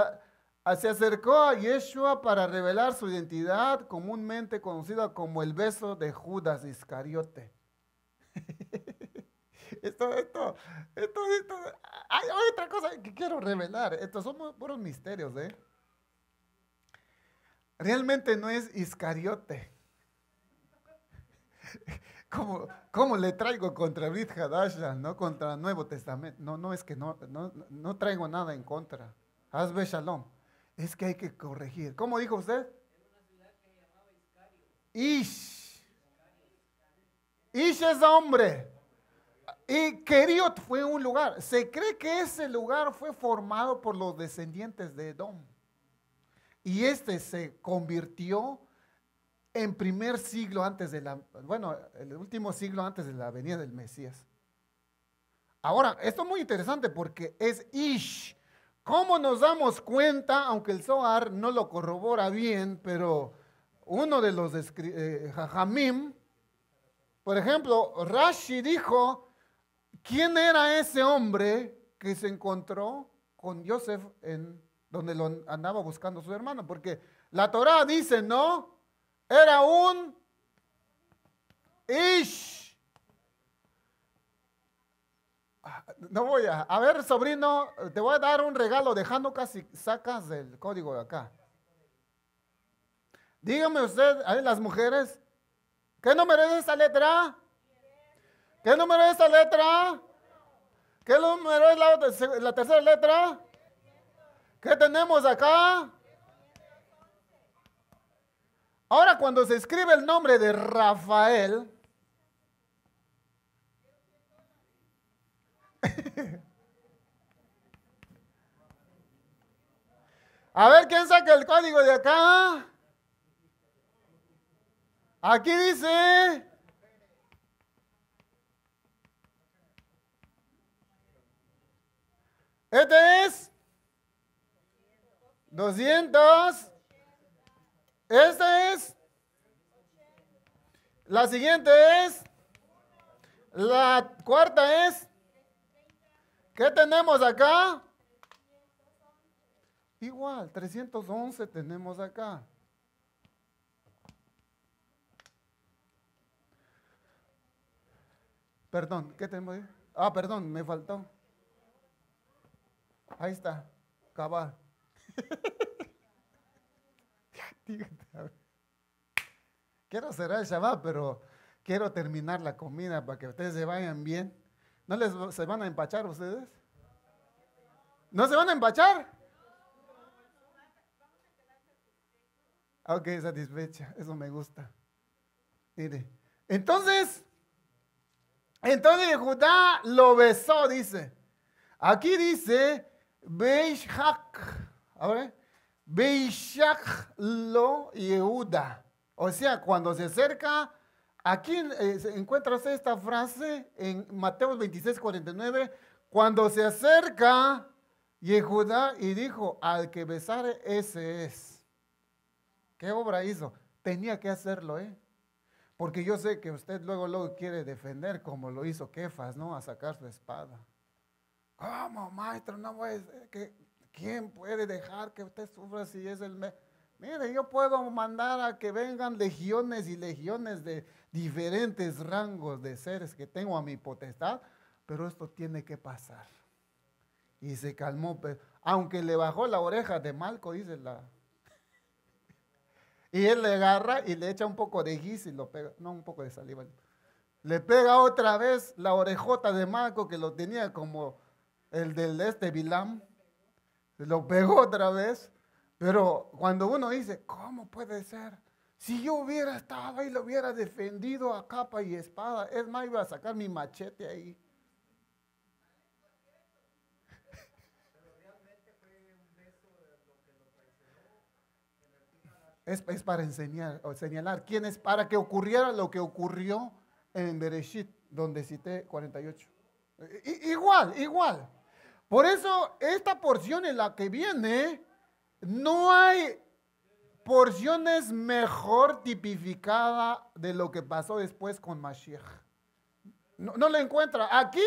se acercó a Yeshua para revelar su identidad, comúnmente conocida como el beso de Judas Iscariote. esto, esto, esto, esto. Hay otra cosa que quiero revelar. Estos son puros misterios, ¿eh? Realmente no es Iscariote. ¿Cómo, le traigo contra Brit Hadasha, no contra el Nuevo Testamento? No, no es que no, no, traigo nada en contra. Haz Beshalom. Es que hay que corregir. ¿Cómo dijo usted? Ish. Ish es hombre. Y Keriot fue un lugar. Se cree que ese lugar fue formado por los descendientes de Edom. Y este se convirtió en primer siglo antes de la, bueno, el último siglo antes de la venida del Mesías. Ahora, esto es muy interesante porque es Ish. ¿Cómo nos damos cuenta, aunque el Zohar no lo corrobora bien, pero uno de los eh, Jamim, por ejemplo, Rashi dijo, ¿quién era ese hombre que se encontró con Joseph en donde lo andaba buscando su hermano? Porque la Torah dice, ¿no? era un Ish. No voy a. A ver, sobrino, te voy a dar un regalo Dejando casi, sacas el código de acá. Dígame usted, a las mujeres, ¿qué número es esa letra? ¿Qué número es esa letra? ¿Qué número es la, la tercera letra? ¿Qué tenemos acá? Ahora cuando se escribe el nombre de Rafael, a ver quién saca el código de acá. Aquí dice Este es 200. Esta es. La siguiente es. La cuarta es. ¿Qué tenemos acá? Igual, 311 tenemos acá. Perdón, ¿qué tenemos Ah, perdón, me faltó. Ahí está, cabal. Quiero cerrar el Shabbat, pero quiero terminar la comida para que ustedes se vayan bien. ¿No les, se van a empachar ustedes? ¿No se van a empachar? Ok, satisfecha, eso me gusta. Mire, entonces, entonces Judá lo besó, dice. Aquí dice, Beishak. A ver, Beishach lo Yehuda. O sea, cuando se acerca, aquí eh, encuentras esta frase en Mateo 26, 49. Cuando se acerca Yehuda y dijo, al que besare, ese es. ¿Qué obra hizo? Tenía que hacerlo, ¿eh? Porque yo sé que usted luego, luego quiere defender como lo hizo Kefas, ¿no? A sacar su espada. ¿Cómo, maestro? No voy a... ¿Quién puede dejar que usted sufra si es el mes? Mire, yo puedo mandar a que vengan legiones y legiones de diferentes rangos de seres que tengo a mi potestad, pero esto tiene que pasar. Y se calmó, aunque le bajó la oreja de Malco, dice la. Y él le agarra y le echa un poco de guis y lo pega, no un poco de saliva. Le pega otra vez la orejota de Malco que lo tenía como el del este Bilam lo pegó otra vez. Pero cuando uno dice, ¿cómo puede ser? Si yo hubiera estado ahí, lo hubiera defendido a capa y espada. Es más, iba a sacar mi machete ahí. Es, es, para enseñar o señalar quién es, para que ocurriera lo que ocurrió en Bereshit, donde cité 48. igual, igual. Por eso esta porción en la que viene, no hay porciones mejor tipificada de lo que pasó después con Mashiach. No, le la encuentra. Aquí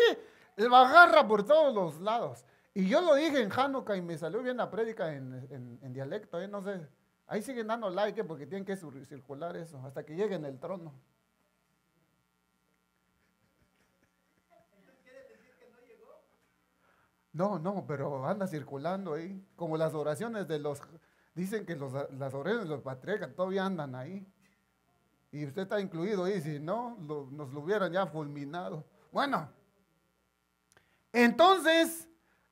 la agarra por todos los lados. Y yo lo dije en Hanukkah y me salió bien la prédica en, dialecto, ¿eh? no sé. Ahí siguen dando like ¿eh? porque tienen que circular eso hasta que lleguen el trono. No, no, pero anda circulando ahí. Como las oraciones de los. Dicen que las oraciones de los patriarcas todavía andan ahí. Y usted está incluido ahí, si no, nos lo hubieran ya fulminado. Bueno, entonces,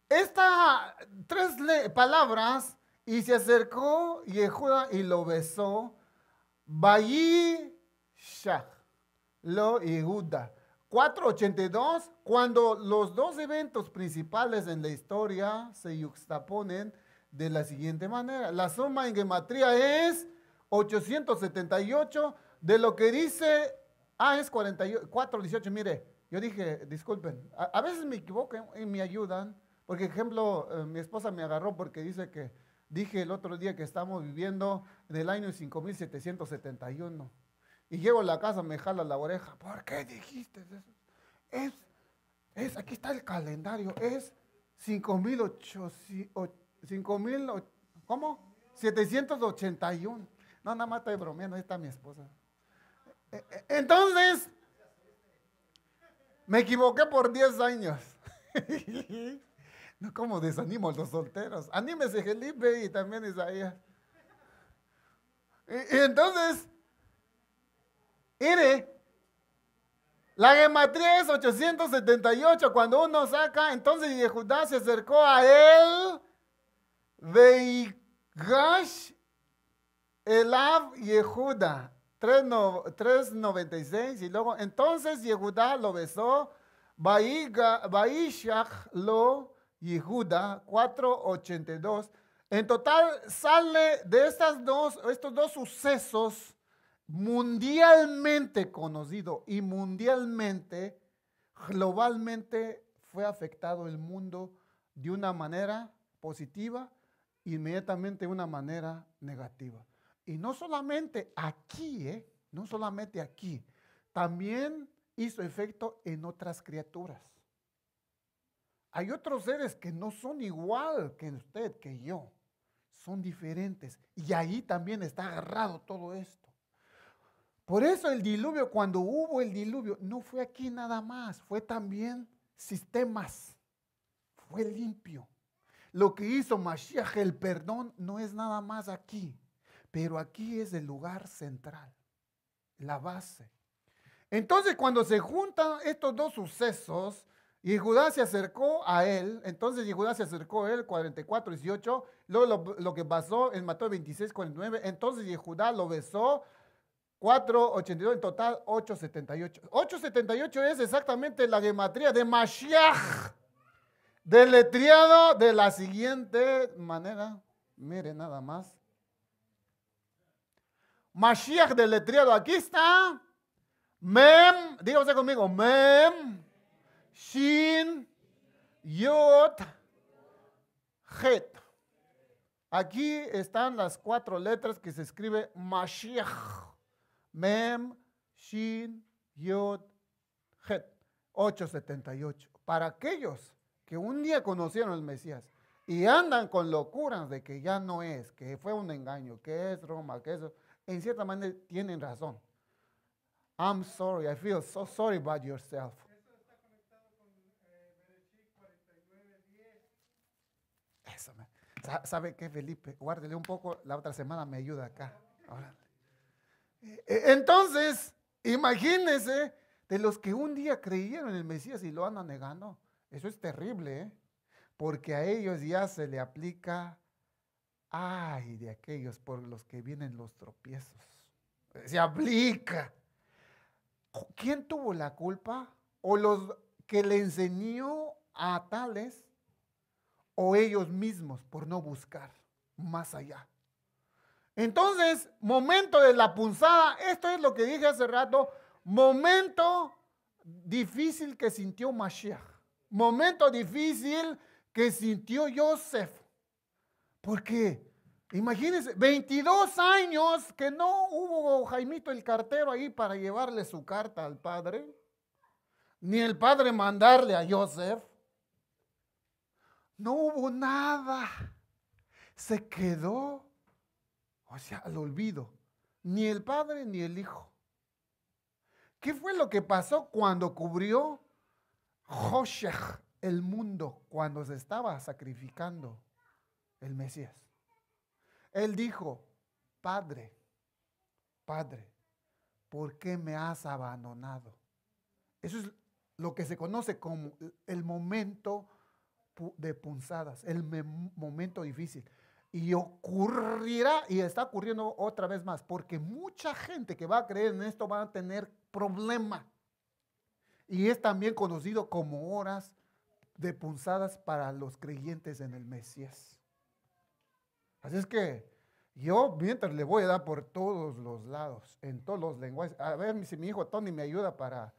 estas tres palabras, y se acercó Yehuda y lo besó, Bayi Shah, lo Yehuda. 482, cuando los dos eventos principales en la historia se yuxtaponen de la siguiente manera. La suma en gematría es 878 de lo que dice, ah, es 4.18. 418, mire, yo dije, disculpen, a, veces me equivoco y me ayudan, porque ejemplo, eh, mi esposa me agarró porque dice que dije el otro día que estamos viviendo en el año 5771. Y llego a la casa, me jala la oreja. ¿Por qué dijiste eso? Es, es, aquí está el calendario, es 5.800, ¿cómo? 781. No, nada más estoy bromeando, ahí está mi esposa. E, e, entonces, me equivoqué por 10 años. no, como desanimo a los solteros. Anímese, Felipe y también Isaías. y entonces, Mire, la gematría es 878. Cuando uno saca, entonces Yehudá se acercó a él. Veigash Elab Yehuda. 396. Y luego, entonces Yehudá lo besó. Baishach lo Yehuda. 482. En total sale de estas dos, estos dos sucesos mundialmente conocido y mundialmente, globalmente fue afectado el mundo de una manera positiva, inmediatamente de una manera negativa. Y no solamente aquí, ¿eh? no solamente aquí, también hizo efecto en otras criaturas. Hay otros seres que no son igual que usted, que yo, son diferentes. Y ahí también está agarrado todo esto. Por eso el diluvio, cuando hubo el diluvio, no fue aquí nada más, fue también sistemas, fue limpio. Lo que hizo Mashiach, el perdón, no es nada más aquí, pero aquí es el lugar central, la base. Entonces cuando se juntan estos dos sucesos, y Judá se acercó a él, entonces Judá se acercó a él, 44, 18, luego lo, que pasó él en Mateo 26, 49, entonces Judá lo besó 482, en total 878. 878 es exactamente la gematría de Mashiach, deletreado de la siguiente manera. Mire nada más. Mashiach deletreado, aquí está. Mem, dígase conmigo, Mem, Shin, Yot, Het. Aquí están las cuatro letras que se escribe Mashiach. Mem, Shin, Yod, Het, 878. Para aquellos que un día conocieron al Mesías y andan con locuras de que ya no es, que fue un engaño, que es Roma, que eso, en cierta manera tienen razón. I'm sorry, I feel so sorry about yourself. Eso, ¿sabe qué, Felipe? Guárdele un poco, la otra semana me ayuda acá. Ahora. E-, entonces, imagínense de los que un día creyeron en el Mesías y lo andan negando. Eso es terrible, ¿eh? porque a ellos ya se le aplica, ay, de aquellos por los que vienen los tropiezos. Se aplica. ¿Quién tuvo la culpa? ¿O los que le enseñó a tales? ¿O ellos mismos por no buscar más allá? Entonces, momento de la punzada, esto es lo que dije hace rato, momento difícil que sintió Mashiach, momento difícil que sintió Joseph. Porque, imagínense, 22 años que no hubo Jaimito el cartero ahí para llevarle su carta al padre, ni el padre mandarle a Joseph. No hubo nada. Se quedó al olvido. Ni el padre ni el hijo. ¿Qué fue lo que pasó cuando cubrió Joshech el mundo cuando se estaba sacrificando el Mesías? Él dijo, Padre, Padre, ¿por qué me has abandonado? Eso es lo que se conoce como el momento de punzadas, el momento difícil. Y ocurrirá, y está ocurriendo otra vez más, porque mucha gente que va a creer en esto va a tener problema. Y es también conocido como horas de punzadas para los creyentes en el Mesías. Así es que yo mientras le voy a dar por todos los lados, en todos los lenguajes. A ver si mi hijo Tony me ayuda para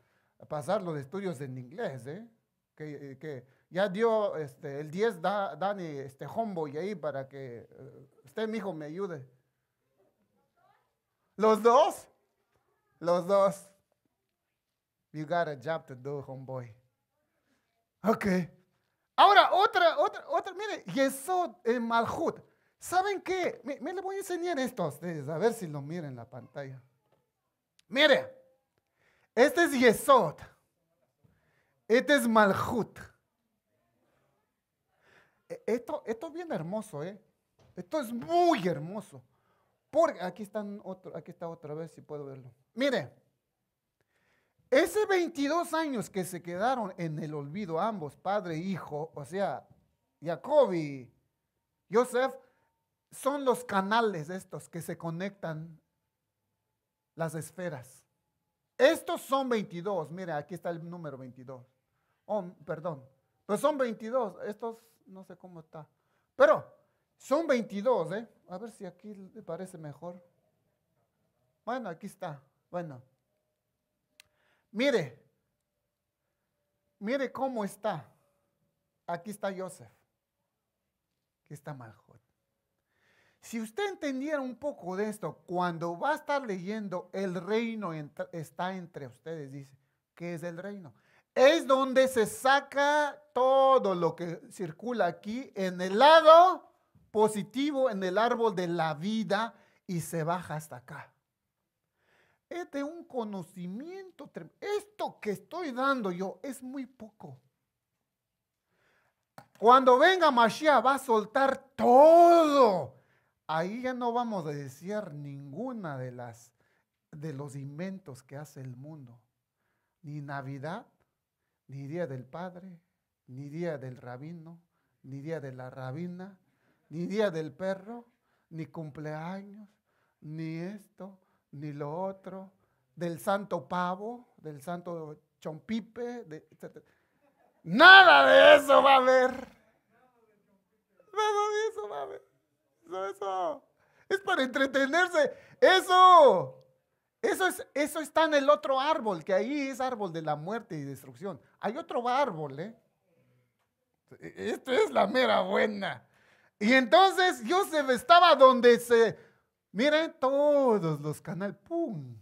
pasar los estudios en inglés, ¿eh? que, eh, que ya dio este, el 10, Dani, este homeboy ahí para que eh, usted, mi hijo, me ayude. ¿Los dos? Los dos. You got a job to do, homeboy. Ok. Ahora, otra, otra, otra. Mire, Yesod eh, Malhut. ¿Saben qué? Me, le voy a enseñar esto a ustedes, a ver si lo miren en la pantalla. Mire, este es Yesod. Este es Malhut. E, esto, esto es bien hermoso, ¿eh? Esto es muy hermoso. Porque aquí, están otro, aquí está otra vez, si puedo verlo. Mire, ese 22 años que se quedaron en el olvido ambos, padre e hijo, o sea, Jacob y Joseph, son los canales estos que se conectan las esferas. Estos son 22, mire aquí está el número 22. Oh, perdón, pero pues son 22. Estos, no sé cómo está. Pero son 22, ¿eh? A ver si aquí le parece mejor. Bueno, aquí está. Bueno. Mire. Mire cómo está. Aquí está Joseph. Aquí está mejor? Si usted entendiera un poco de esto, cuando va a estar leyendo, el reino está entre ustedes, dice. ¿Qué es el reino? es donde se saca todo lo que circula aquí en el lado positivo, en el árbol de la vida y se baja hasta acá. Este es un conocimiento. Esto que estoy dando yo es muy poco. Cuando venga Mashiach va a soltar todo. Ahí ya no vamos a decir ninguna de las de los inventos que hace el mundo. Ni Navidad, ni día del padre, ni día del rabino, ni día de la rabina, ni día del perro, ni cumpleaños, ni esto, ni lo otro, del santo pavo, del santo chompipe, etc. Nada de eso va a haber. Nada de eso va a haber. Eso, eso. Es para entretenerse. Eso eso, es, eso está en el otro árbol, que ahí es árbol de la muerte y destrucción. Hay otro árbol, ¿eh? E, e, esto es la mera buena. Y entonces Joseph estaba donde se, miren, todos los canales, ¡pum!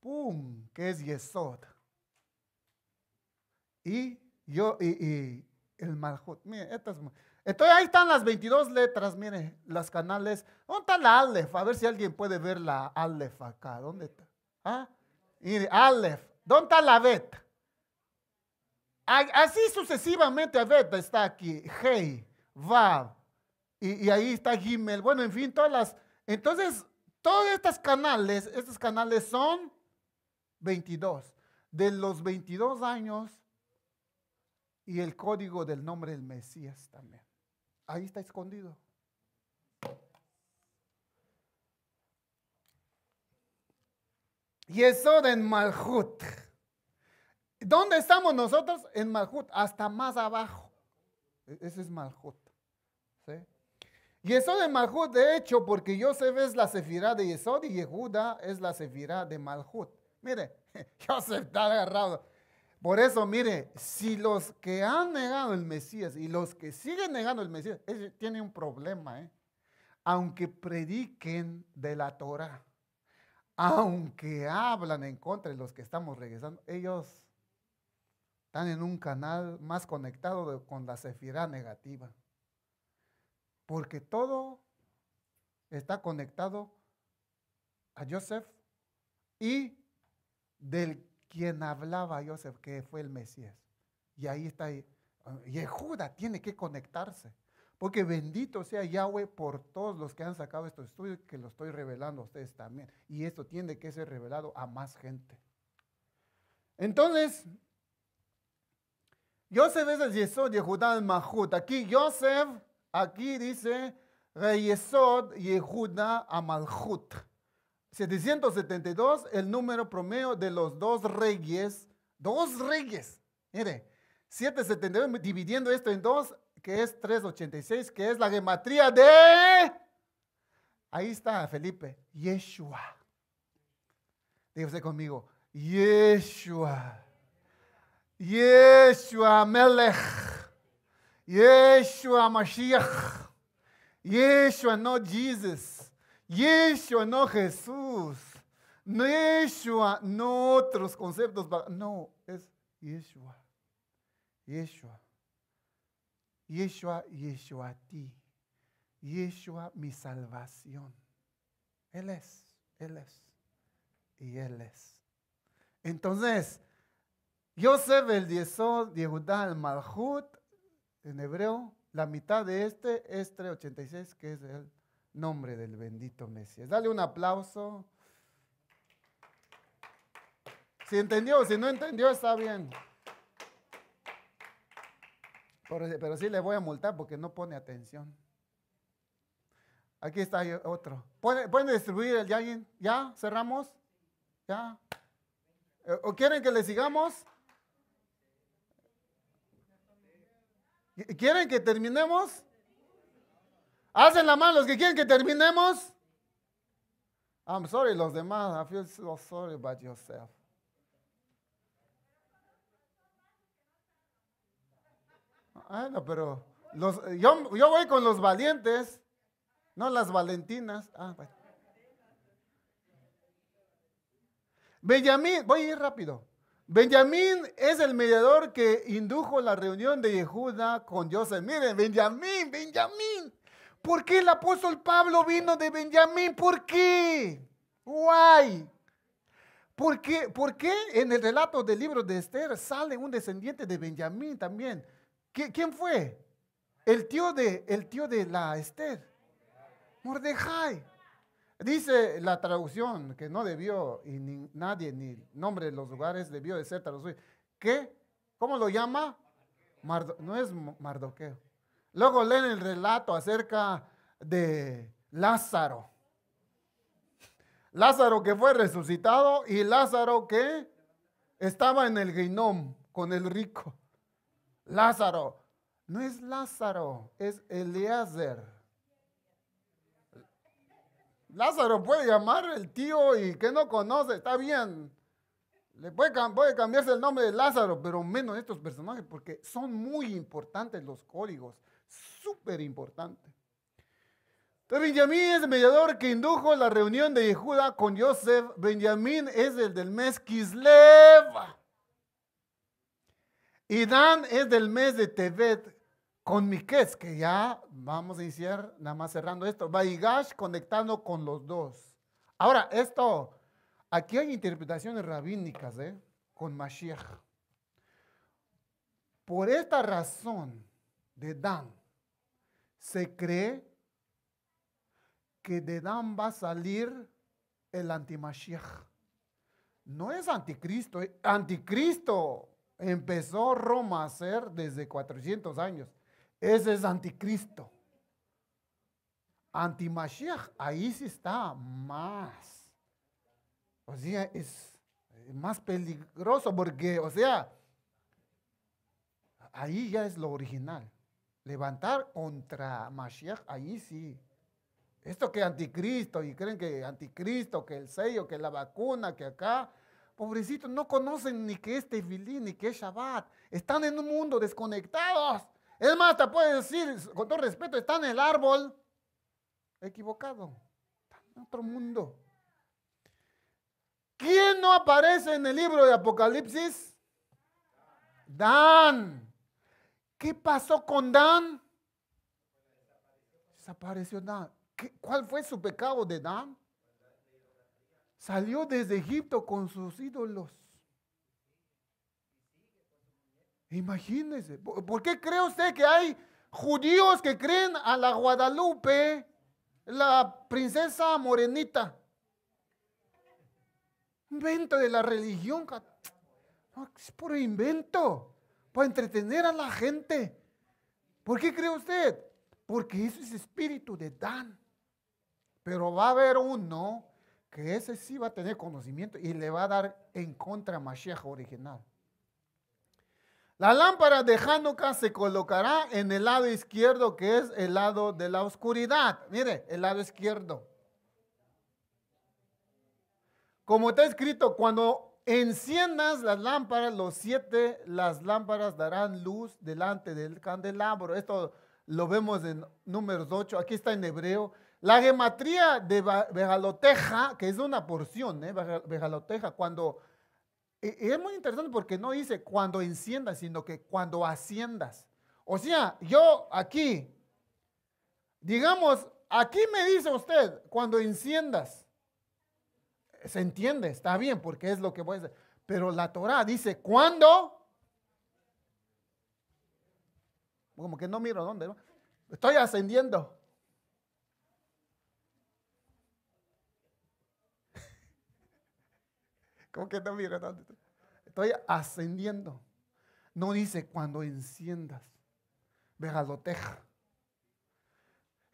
¡pum! Que es Yesod. Y yo, y, el Maljot. Miren, estas, entonces ahí están las 22 letras, miren, las canales. ¿Dónde está la Aleph? A ver si alguien puede ver la Aleph acá. ¿Dónde está? ¿Ah? Aleph. ¿Dónde está la Bet? Así sucesivamente, Bet está aquí. Hey, Vav. Y, y, ahí está Gimel. Bueno, en fin, todas las. Entonces, todos estos canales, estos canales son 22. De los 22 años y el código del nombre del Mesías también. Ahí está escondido. Yesod en Malhut. ¿Dónde estamos nosotros? En Malhut, hasta más abajo. E-, ese es Malhut. ¿sí? Yesod en Malhut, de hecho, porque Yosef es la sefirá de Yesod y Yehuda es la sefirá de Malhut. Mire, Yosef está agarrado. Por eso, mire, si los que han negado el Mesías y los que siguen negando el Mesías, tienen un problema, ¿eh? Aunque prediquen de la Torah, aunque hablan en contra de los que estamos regresando, ellos están en un canal más conectado con la cefirá negativa. Porque todo está conectado a Joseph y del quien hablaba a Joseph que fue el Mesías. Y ahí está. Yehuda tiene que conectarse. Porque bendito sea Yahweh por todos los que han sacado estos estudios, que lo estoy revelando a ustedes también. Y esto tiene que ser revelado a más gente. Entonces, Yosef es el Yesod, Yehudá al Mahut. Aquí Yosef, aquí dice, Reyesod, Yehuda Amalhut. 772, el número promedio de los dos reyes, dos reyes, mire, 772, dividiendo esto en dos, que es 386, que es la gematría de... Ahí está Felipe, Yeshua. Dígase conmigo, Yeshua. Yeshua Melech. Yeshua Mashiach. Yeshua, no Jesus. Yeshua, no Jesús. Yeshua, no otros conceptos. No, es Yeshua. Yeshua. Yeshua, Yeshua a ti. Yeshua, mi salvación. Él es, Él es. Y Él es. Entonces, Yosef el diezod, de en hebreo, la mitad de este es 386, que es el nombre del bendito Mesías. Dale un aplauso. Si entendió, si no entendió, está bien. Pero, sí le voy a multar porque no pone atención. Aquí está otro. ¿Pueden, distribuir el alguien ¿Ya? ¿Cerramos? ¿Ya? ¿O quieren que le sigamos? ¿Quieren que terminemos? Hacen la mano los que quieren que terminemos. I'm sorry, los demás. I feel so sorry about yourself. Ah, no, pero yo, voy con los valientes, no las valentinas. Ah, Benjamín, voy a ir rápido. Benjamín es el mediador que indujo la reunión de Yehuda con Joseph. Miren, Benjamín, Benjamín. ¿Por qué el apóstol Pablo vino de Benjamín? ¿Por qué? Guay. ¿Por qué? ¿Por qué en el relato del libro de Esther sale un descendiente de Benjamín también? ¿Quién fue? El tío de, el tío de la Esther. Mordejai. Dice la traducción que no debió, y ni, nadie, ni nombre de los lugares debió de ser traducido. ¿Qué? ¿Cómo lo llama? no es Mardoqueo. Luego leen el relato acerca de Lázaro. Lázaro que fue resucitado y Lázaro que estaba en el guinón con el rico. Lázaro, no es Lázaro, es Eleazar. Lázaro puede llamar el tío y que no conoce, está bien. Le puede cambiarse el nombre de Lázaro, pero menos estos personajes porque son muy importantes los códigos Súper importante. Entonces Benjamín es el mediador que indujo la reunión de Yehuda con Joseph. Benjamín es el del mes Kislev. Y Dan es del mes de Tebet con Miqués, que ya vamos a iniciar, nada más cerrando esto. Baigash conectando con los dos. Ahora, esto, aquí hay interpretaciones rabínicas ¿eh? con Mashiach. Por esta razón, de Dan. Se cree que de Dan va a salir el antimashiach. No es anticristo, eh, anticristo. Empezó Roma a ser desde 400 años. Ese es anticristo. Antimashiach, ahí sí está más. O sea, es más peligroso porque, o sea, ahí ya es lo original levantar contra Mashiach, ahí sí. Esto que anticristo, y creen que anticristo, que el sello, que la vacuna, que acá, pobrecitos, no conocen ni que es Tefilín, ni que es Shabbat. Están en un mundo desconectados. Es más, te puedo decir, con todo respeto, están en el árbol equivocado. Están en otro mundo. ¿Quién no aparece en el libro de Apocalipsis? Dan. ¿Qué pasó con Dan? Desapareció Dan. ¿Cuál fue su pecado de Dan? Salió desde Egipto con sus ídolos. Imagínense. ¿Por qué cree usted que hay judíos que creen a la Guadalupe, la princesa morenita? Invento de la religión. Es puro invento para entretener a la gente. ¿Por qué cree usted? Porque eso es espíritu de Dan. Pero va a haber uno que ese sí va a tener conocimiento y le va a dar en contra a Mashiach original. La lámpara de Hanukkah se colocará en el lado izquierdo, que es el lado de la oscuridad. Mire, el lado izquierdo. Como está escrito, cuando Enciendas las lámparas, los siete, las lámparas darán luz delante del candelabro. Esto lo vemos en números 8, aquí está en hebreo. La gematría de Bejaloteja, que es una porción, ¿eh? Bejaloteja, cuando... E, e, es muy interesante porque no dice cuando enciendas, sino que cuando haciendas. O sea, yo aquí, digamos, aquí me dice usted, cuando enciendas, se entiende, está bien, porque es lo que voy a Pero la Torah dice, ¿cuándo? Como que no miro dónde. ¿no? Estoy ascendiendo. Como que no miro dónde. Estoy ascendiendo. No dice cuando enciendas. Vegaloteja.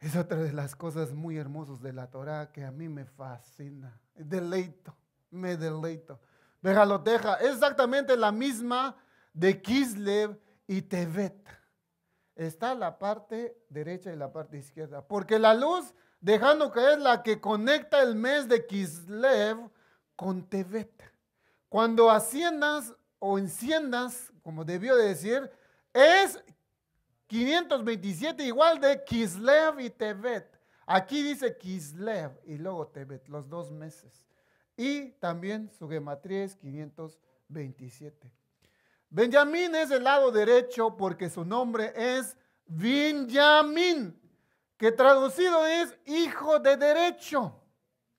Es otra de las cosas muy hermosas de la Torah que a mí me fascina. Deleito, me deleito. es exactamente la misma de Kislev y Tevet. Está la parte derecha y la parte izquierda. Porque la luz dejando caer, es la que conecta el mes de Kislev con Tevet. Cuando asciendas o enciendas, como debió de decir, es 527 igual de Kislev y Tebet. Aquí dice Kislev y luego Tebet, los dos meses. Y también su gematría es 527. Benjamín es el lado derecho porque su nombre es Benjamín, que traducido es hijo de derecho.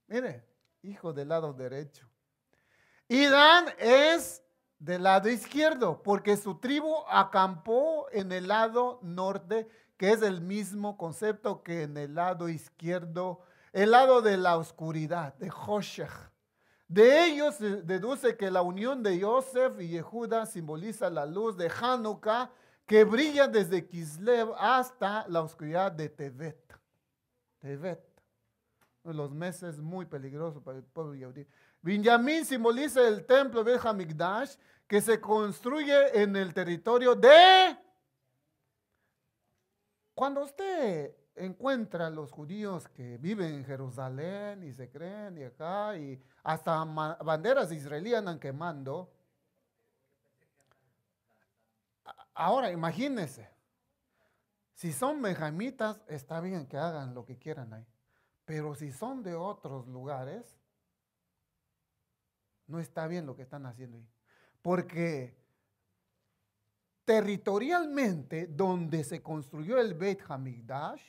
Mire, hijo del lado derecho. Y Dan es del lado izquierdo, porque su tribu acampó en el lado norte, que es el mismo concepto que en el lado izquierdo, el lado de la oscuridad, de Hoshech. De ellos se deduce que la unión de Yosef y Yehuda simboliza la luz de Hanukkah que brilla desde Kislev hasta la oscuridad de Tevet, Tevet. Los meses muy peligrosos para el pueblo yaudí. Benjamín simboliza el templo de Hamikdash que se construye en el territorio de... Cuando usted encuentra a los judíos que viven en Jerusalén y se creen y acá y hasta banderas israelíes andan quemando. Ahora imagínense, si son benjamitas, está bien que hagan lo que quieran ahí. Pero si son de otros lugares, no está bien lo que están haciendo ahí. Porque territorialmente, donde se construyó el Beit Hamikdash,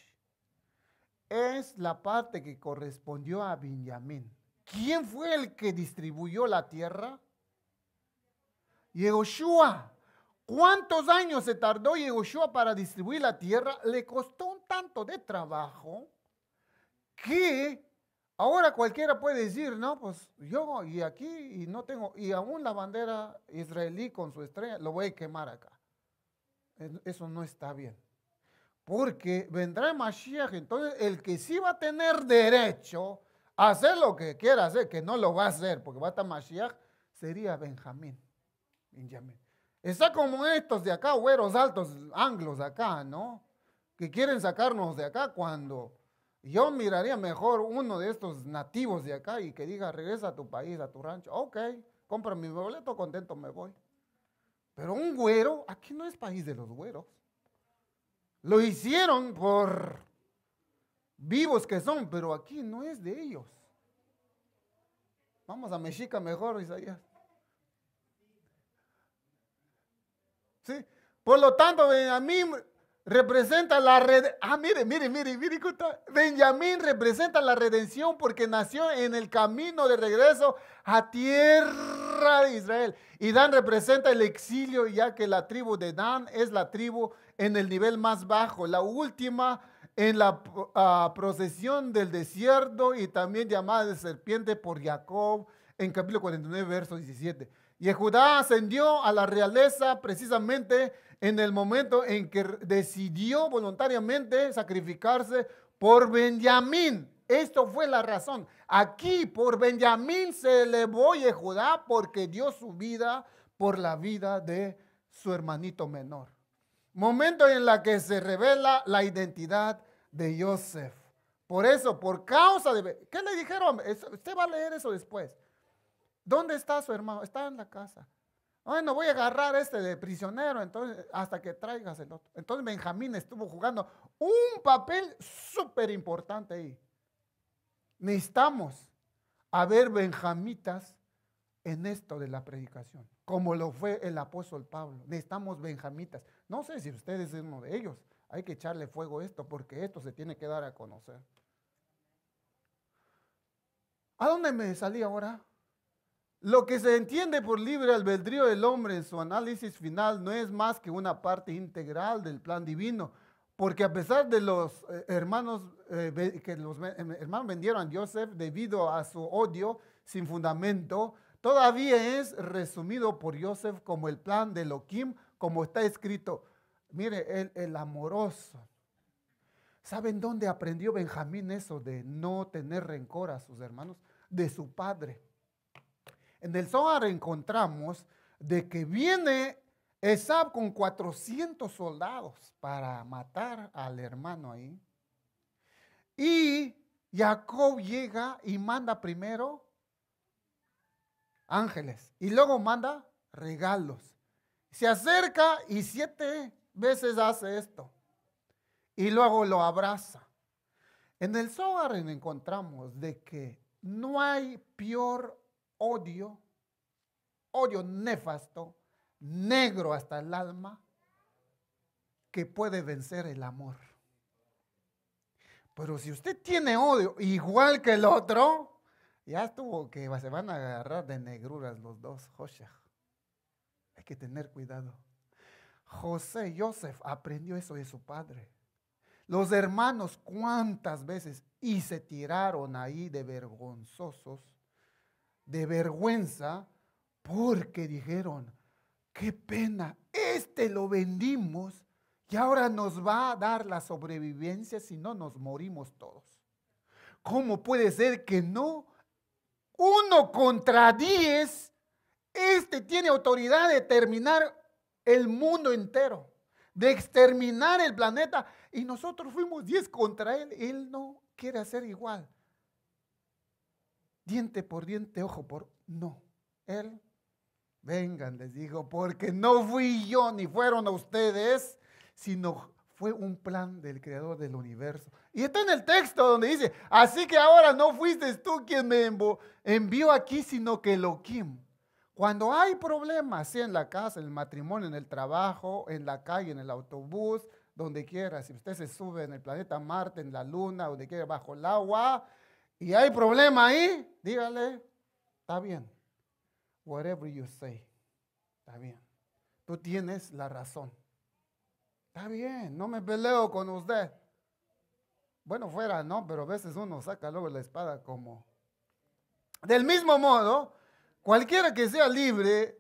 es la parte que correspondió a Benjamín. ¿Quién fue el que distribuyó la tierra? Yehoshua. ¿Cuántos años se tardó Yehoshua para distribuir la tierra? Le costó un tanto de trabajo que ahora cualquiera puede decir, no, pues yo y aquí y no tengo, y aún la bandera israelí con su estrella, lo voy a quemar acá. Eso no está bien. Porque vendrá Mashiach, entonces el que sí va a tener derecho a hacer lo que quiera hacer, que no lo va a hacer, porque va a estar Mashiach, sería Benjamín. Benjamín. Está como estos de acá, güeros altos, anglos acá, ¿no? Que quieren sacarnos de acá cuando yo miraría mejor uno de estos nativos de acá y que diga, regresa a tu país, a tu rancho. Ok, compra mi boleto, contento me voy. Pero un güero, aquí no es país de los güeros. Lo hicieron por vivos que son, pero aquí no es de ellos. Vamos a Mexica mejor, Isaías. Sí, por lo tanto, eh, a mí representa la red. Ah, mire, mire, mire, mire. Benjamín representa la redención porque nació en el camino de regreso a tierra de Israel. Y Dan representa el exilio, ya que la tribu de Dan es la tribu en el nivel más bajo, la última en la ah, procesión del desierto y también llamada de serpiente por Jacob en capítulo 49, verso 17. Y Judá ascendió a la realeza precisamente en el momento en que decidió voluntariamente sacrificarse por Benjamín. Esto fue la razón. Aquí por Benjamín se elevó Judá porque dio su vida por la vida de su hermanito menor. Momento en la que se revela la identidad de Joseph. Por eso, por causa de... ¿Qué le dijeron? Usted va a leer eso después. ¿Dónde está su hermano? Está en la casa. Bueno, voy a agarrar este de prisionero, entonces, hasta que traigas el otro. Entonces Benjamín estuvo jugando un papel súper importante ahí. Necesitamos ver benjamitas en esto de la predicación, como lo fue el apóstol Pablo. Necesitamos benjamitas. No sé si ustedes es uno de ellos. Hay que echarle fuego a esto porque esto se tiene que dar a conocer. ¿A dónde me salí ahora? Lo que se entiende por libre albedrío del hombre en su análisis final no es más que una parte integral del plan divino, porque a pesar de los eh, hermanos eh, que los eh, hermanos vendieron a Joseph debido a su odio sin fundamento, todavía es resumido por Joseph como el plan de Elohim, como está escrito. Mire, el, el amoroso. ¿Saben dónde aprendió Benjamín eso de no tener rencor a sus hermanos? De su padre. En el Zohar encontramos de que viene Esab con 400 soldados para matar al hermano ahí. Y Jacob llega y manda primero ángeles y luego manda regalos. Se acerca y siete veces hace esto y luego lo abraza. En el Zohar encontramos de que no hay peor odio, odio nefasto, negro hasta el alma, que puede vencer el amor. Pero si usted tiene odio igual que el otro, ya estuvo que se van a agarrar de negruras los dos, Hay que tener cuidado. José Joseph aprendió eso de su padre. Los hermanos cuántas veces y se tiraron ahí de vergonzosos de vergüenza porque dijeron, qué pena, este lo vendimos y ahora nos va a dar la sobrevivencia si no nos morimos todos. ¿Cómo puede ser que no? Uno contra diez, este tiene autoridad de terminar el mundo entero, de exterminar el planeta. Y nosotros fuimos diez contra él, él no quiere hacer igual diente por diente, ojo por... No, él, vengan, les digo, porque no fui yo ni fueron a ustedes, sino fue un plan del creador del universo. Y está en el texto donde dice, así que ahora no fuiste tú quien me envió aquí, sino que lo Elohim. Cuando hay problemas, sea en la casa, en el matrimonio, en el trabajo, en la calle, en el autobús, donde quiera, si usted se sube en el planeta Marte, en la luna, donde quiera, bajo el agua, y hay problema ahí, dígale, está bien. Whatever you say, está bien. Tú tienes la razón. Está bien, no me peleo con usted. Bueno, fuera, no, pero a veces uno saca luego la espada como... Del mismo modo, cualquiera que sea libre,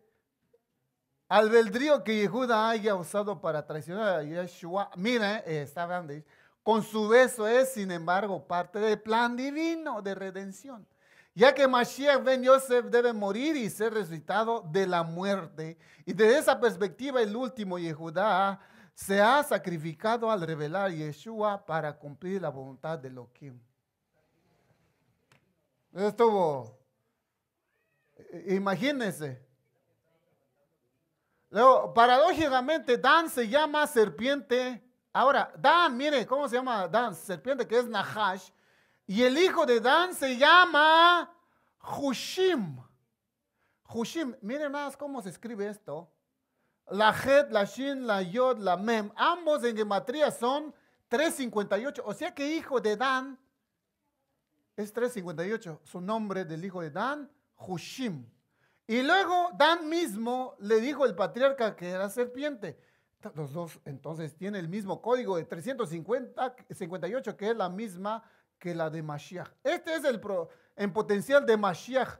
albedrío que Yehuda haya usado para traicionar a Yeshua, mira, eh, está grande, con su beso es, sin embargo, parte del plan divino de redención. Ya que Mashiach ben Yosef debe morir y ser resucitado de la muerte. Y desde esa perspectiva, el último Yehudá se ha sacrificado al revelar Yeshua para cumplir la voluntad de loquim. Estuvo. Eh, Imagínense. Luego, paradójicamente, Dan se llama serpiente Ahora, Dan, mire, ¿cómo se llama Dan? Serpiente que es Nahash. Y el hijo de Dan se llama Hushim. Hushim, miren más cómo se escribe esto. La Het, la Shin, la Yod, la Mem. Ambos en gematría son 358. O sea que hijo de Dan es 358. Su nombre del hijo de Dan, Hushim. Y luego Dan mismo le dijo el patriarca que era serpiente. Los dos, entonces, tiene el mismo código de 358, que es la misma que la de Mashiach. Este es el pro, en potencial de Mashiach,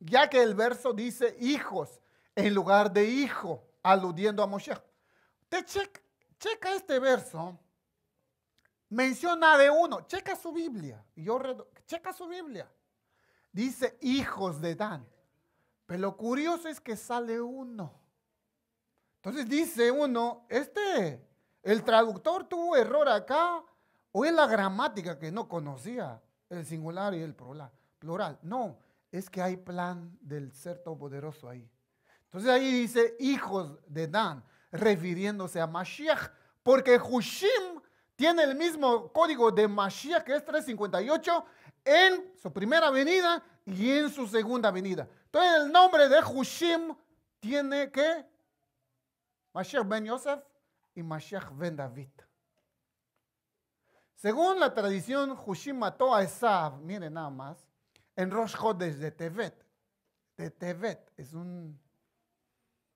ya que el verso dice hijos en lugar de hijo, aludiendo a Mashiach Te checa, este verso, menciona de uno, checa su Biblia, yo checa su Biblia. Dice hijos de Dan, pero lo curioso es que sale uno. Entonces dice uno, este, el traductor tuvo error acá, o es la gramática que no conocía, el singular y el plural. No, es que hay plan del ser todopoderoso ahí. Entonces ahí dice hijos de Dan, refiriéndose a Mashiach, porque Hushim tiene el mismo código de Mashiach, que es 358, en su primera venida y en su segunda venida. Entonces el nombre de Hushim tiene que Mashiach ben Yosef y Mashiach ben David. Según la tradición, Hushim mató a miren nada más, en Rosh Chodesh de Tevet, De Tevet, es un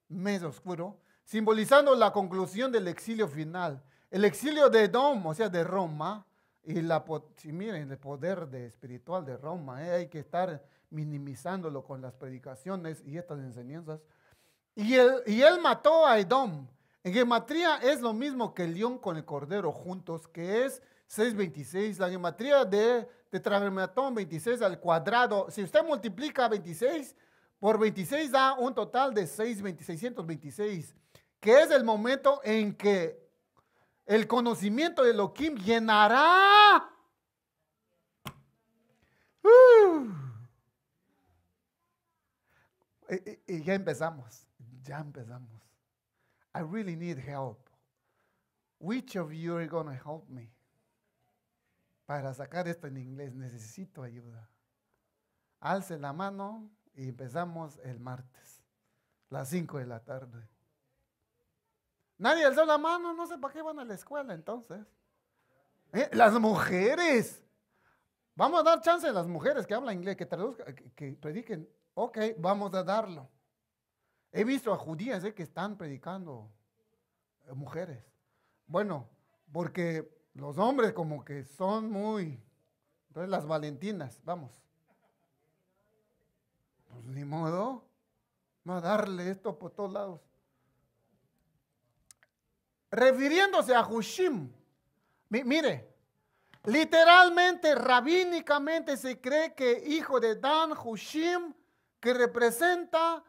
mes oscuro, simbolizando la conclusión del exilio final. El exilio de Edom, o sea, de Roma, y la, miren, el poder de, espiritual de Roma, eh, hay que estar minimizándolo con las predicaciones y estas enseñanzas. Y él, mató a Edom. En geometría es lo mismo que el león con el cordero juntos, que es 626. La geometría de tetragramatón 26 al cuadrado. Si usted multiplica 26 por 26 da un total de 6, que es el momento en que el conocimiento de Elohim llenará. ¡Uh! y ya empezamos ya empezamos. I really need help. Which of you are going to help me? Para sacar esto en inglés necesito ayuda. Alce la mano y empezamos el martes, las 5 de la tarde. Nadie alzó la mano, no sé para qué van a la escuela entonces. Eh, las mujeres. Vamos a dar chance a las mujeres que hablan inglés, que traduzcan, que, que prediquen. Ok, vamos a darlo. He visto a judías eh, que están predicando eh, mujeres. Bueno, porque los hombres como que son muy... Entonces las valentinas, vamos. Pues ni modo, va a darle esto por todos lados. Refiriéndose a Hushim, mire, literalmente, rabínicamente se cree que hijo de Dan, Hushim, que representa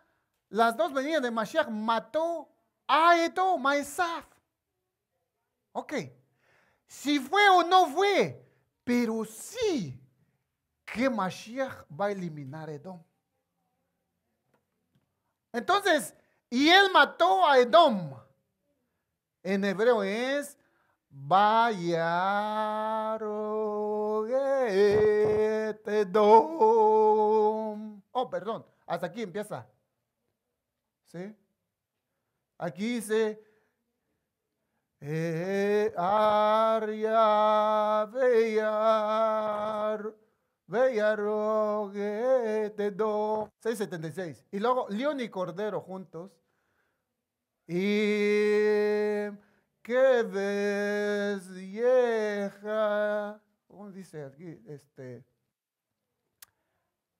las dos venidas de Mashiach mató a Edom, Maesaf. Ok. Si fue o no fue, pero sí que Mashiach va a eliminar a Edom. Entonces, y él mató a Edom. En hebreo es Vayaroget Edom. Oh, perdón, hasta aquí empieza. ¿Sí? Aquí dice, eh, Aria Veyar, te do. 676. Y luego León y Cordero juntos. Y que ves vieja. ¿Cómo dice aquí? Este.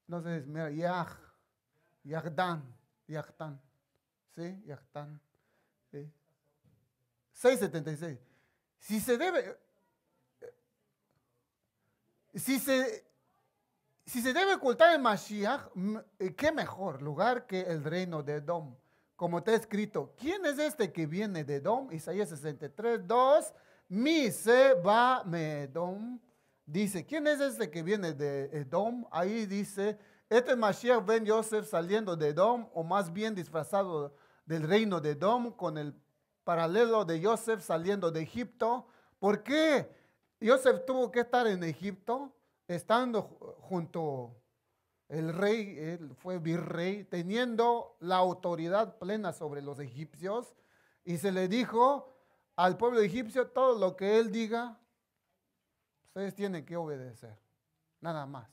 No sé, mira, Yah. Yahdan. Yahdan. Sí, ya 676. Si se debe. Eh, si se, si se debe ocultar el Mashiach, eh, qué mejor lugar que el reino de Edom. Como te está escrito, ¿quién es este que viene de Edom? Isaías 63, 2. Mi se va me Edom. Dice, ¿quién es este que viene de Edom? Ahí dice, este Mashiach ven Yosef saliendo de Edom, o más bien disfrazado del reino de Dom, con el paralelo de Joseph saliendo de Egipto. ¿Por qué Joseph tuvo que estar en Egipto estando junto el rey, él fue virrey, teniendo la autoridad plena sobre los egipcios? Y se le dijo al pueblo egipcio todo lo que él diga, ustedes tienen que obedecer, nada más.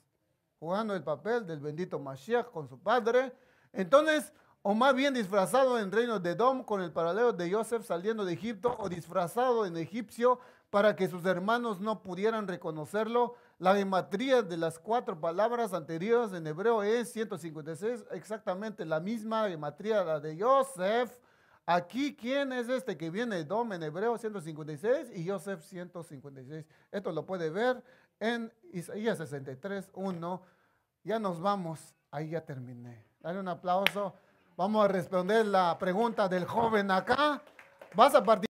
Jugando el papel del bendito Mashiach con su padre. Entonces, o más bien disfrazado en reino de Dom con el paralelo de Joseph saliendo de Egipto, o disfrazado en egipcio para que sus hermanos no pudieran reconocerlo. La gematría de las cuatro palabras anteriores en hebreo es 156, exactamente la misma gematría de Joseph. Aquí, ¿quién es este que viene? de Dom en hebreo 156 y Joseph 156. Esto lo puede ver en Isaías 63, 1. Ya nos vamos. Ahí ya terminé. Dale un aplauso. Vamos a responder la pregunta del joven acá. ¿Vas a partir.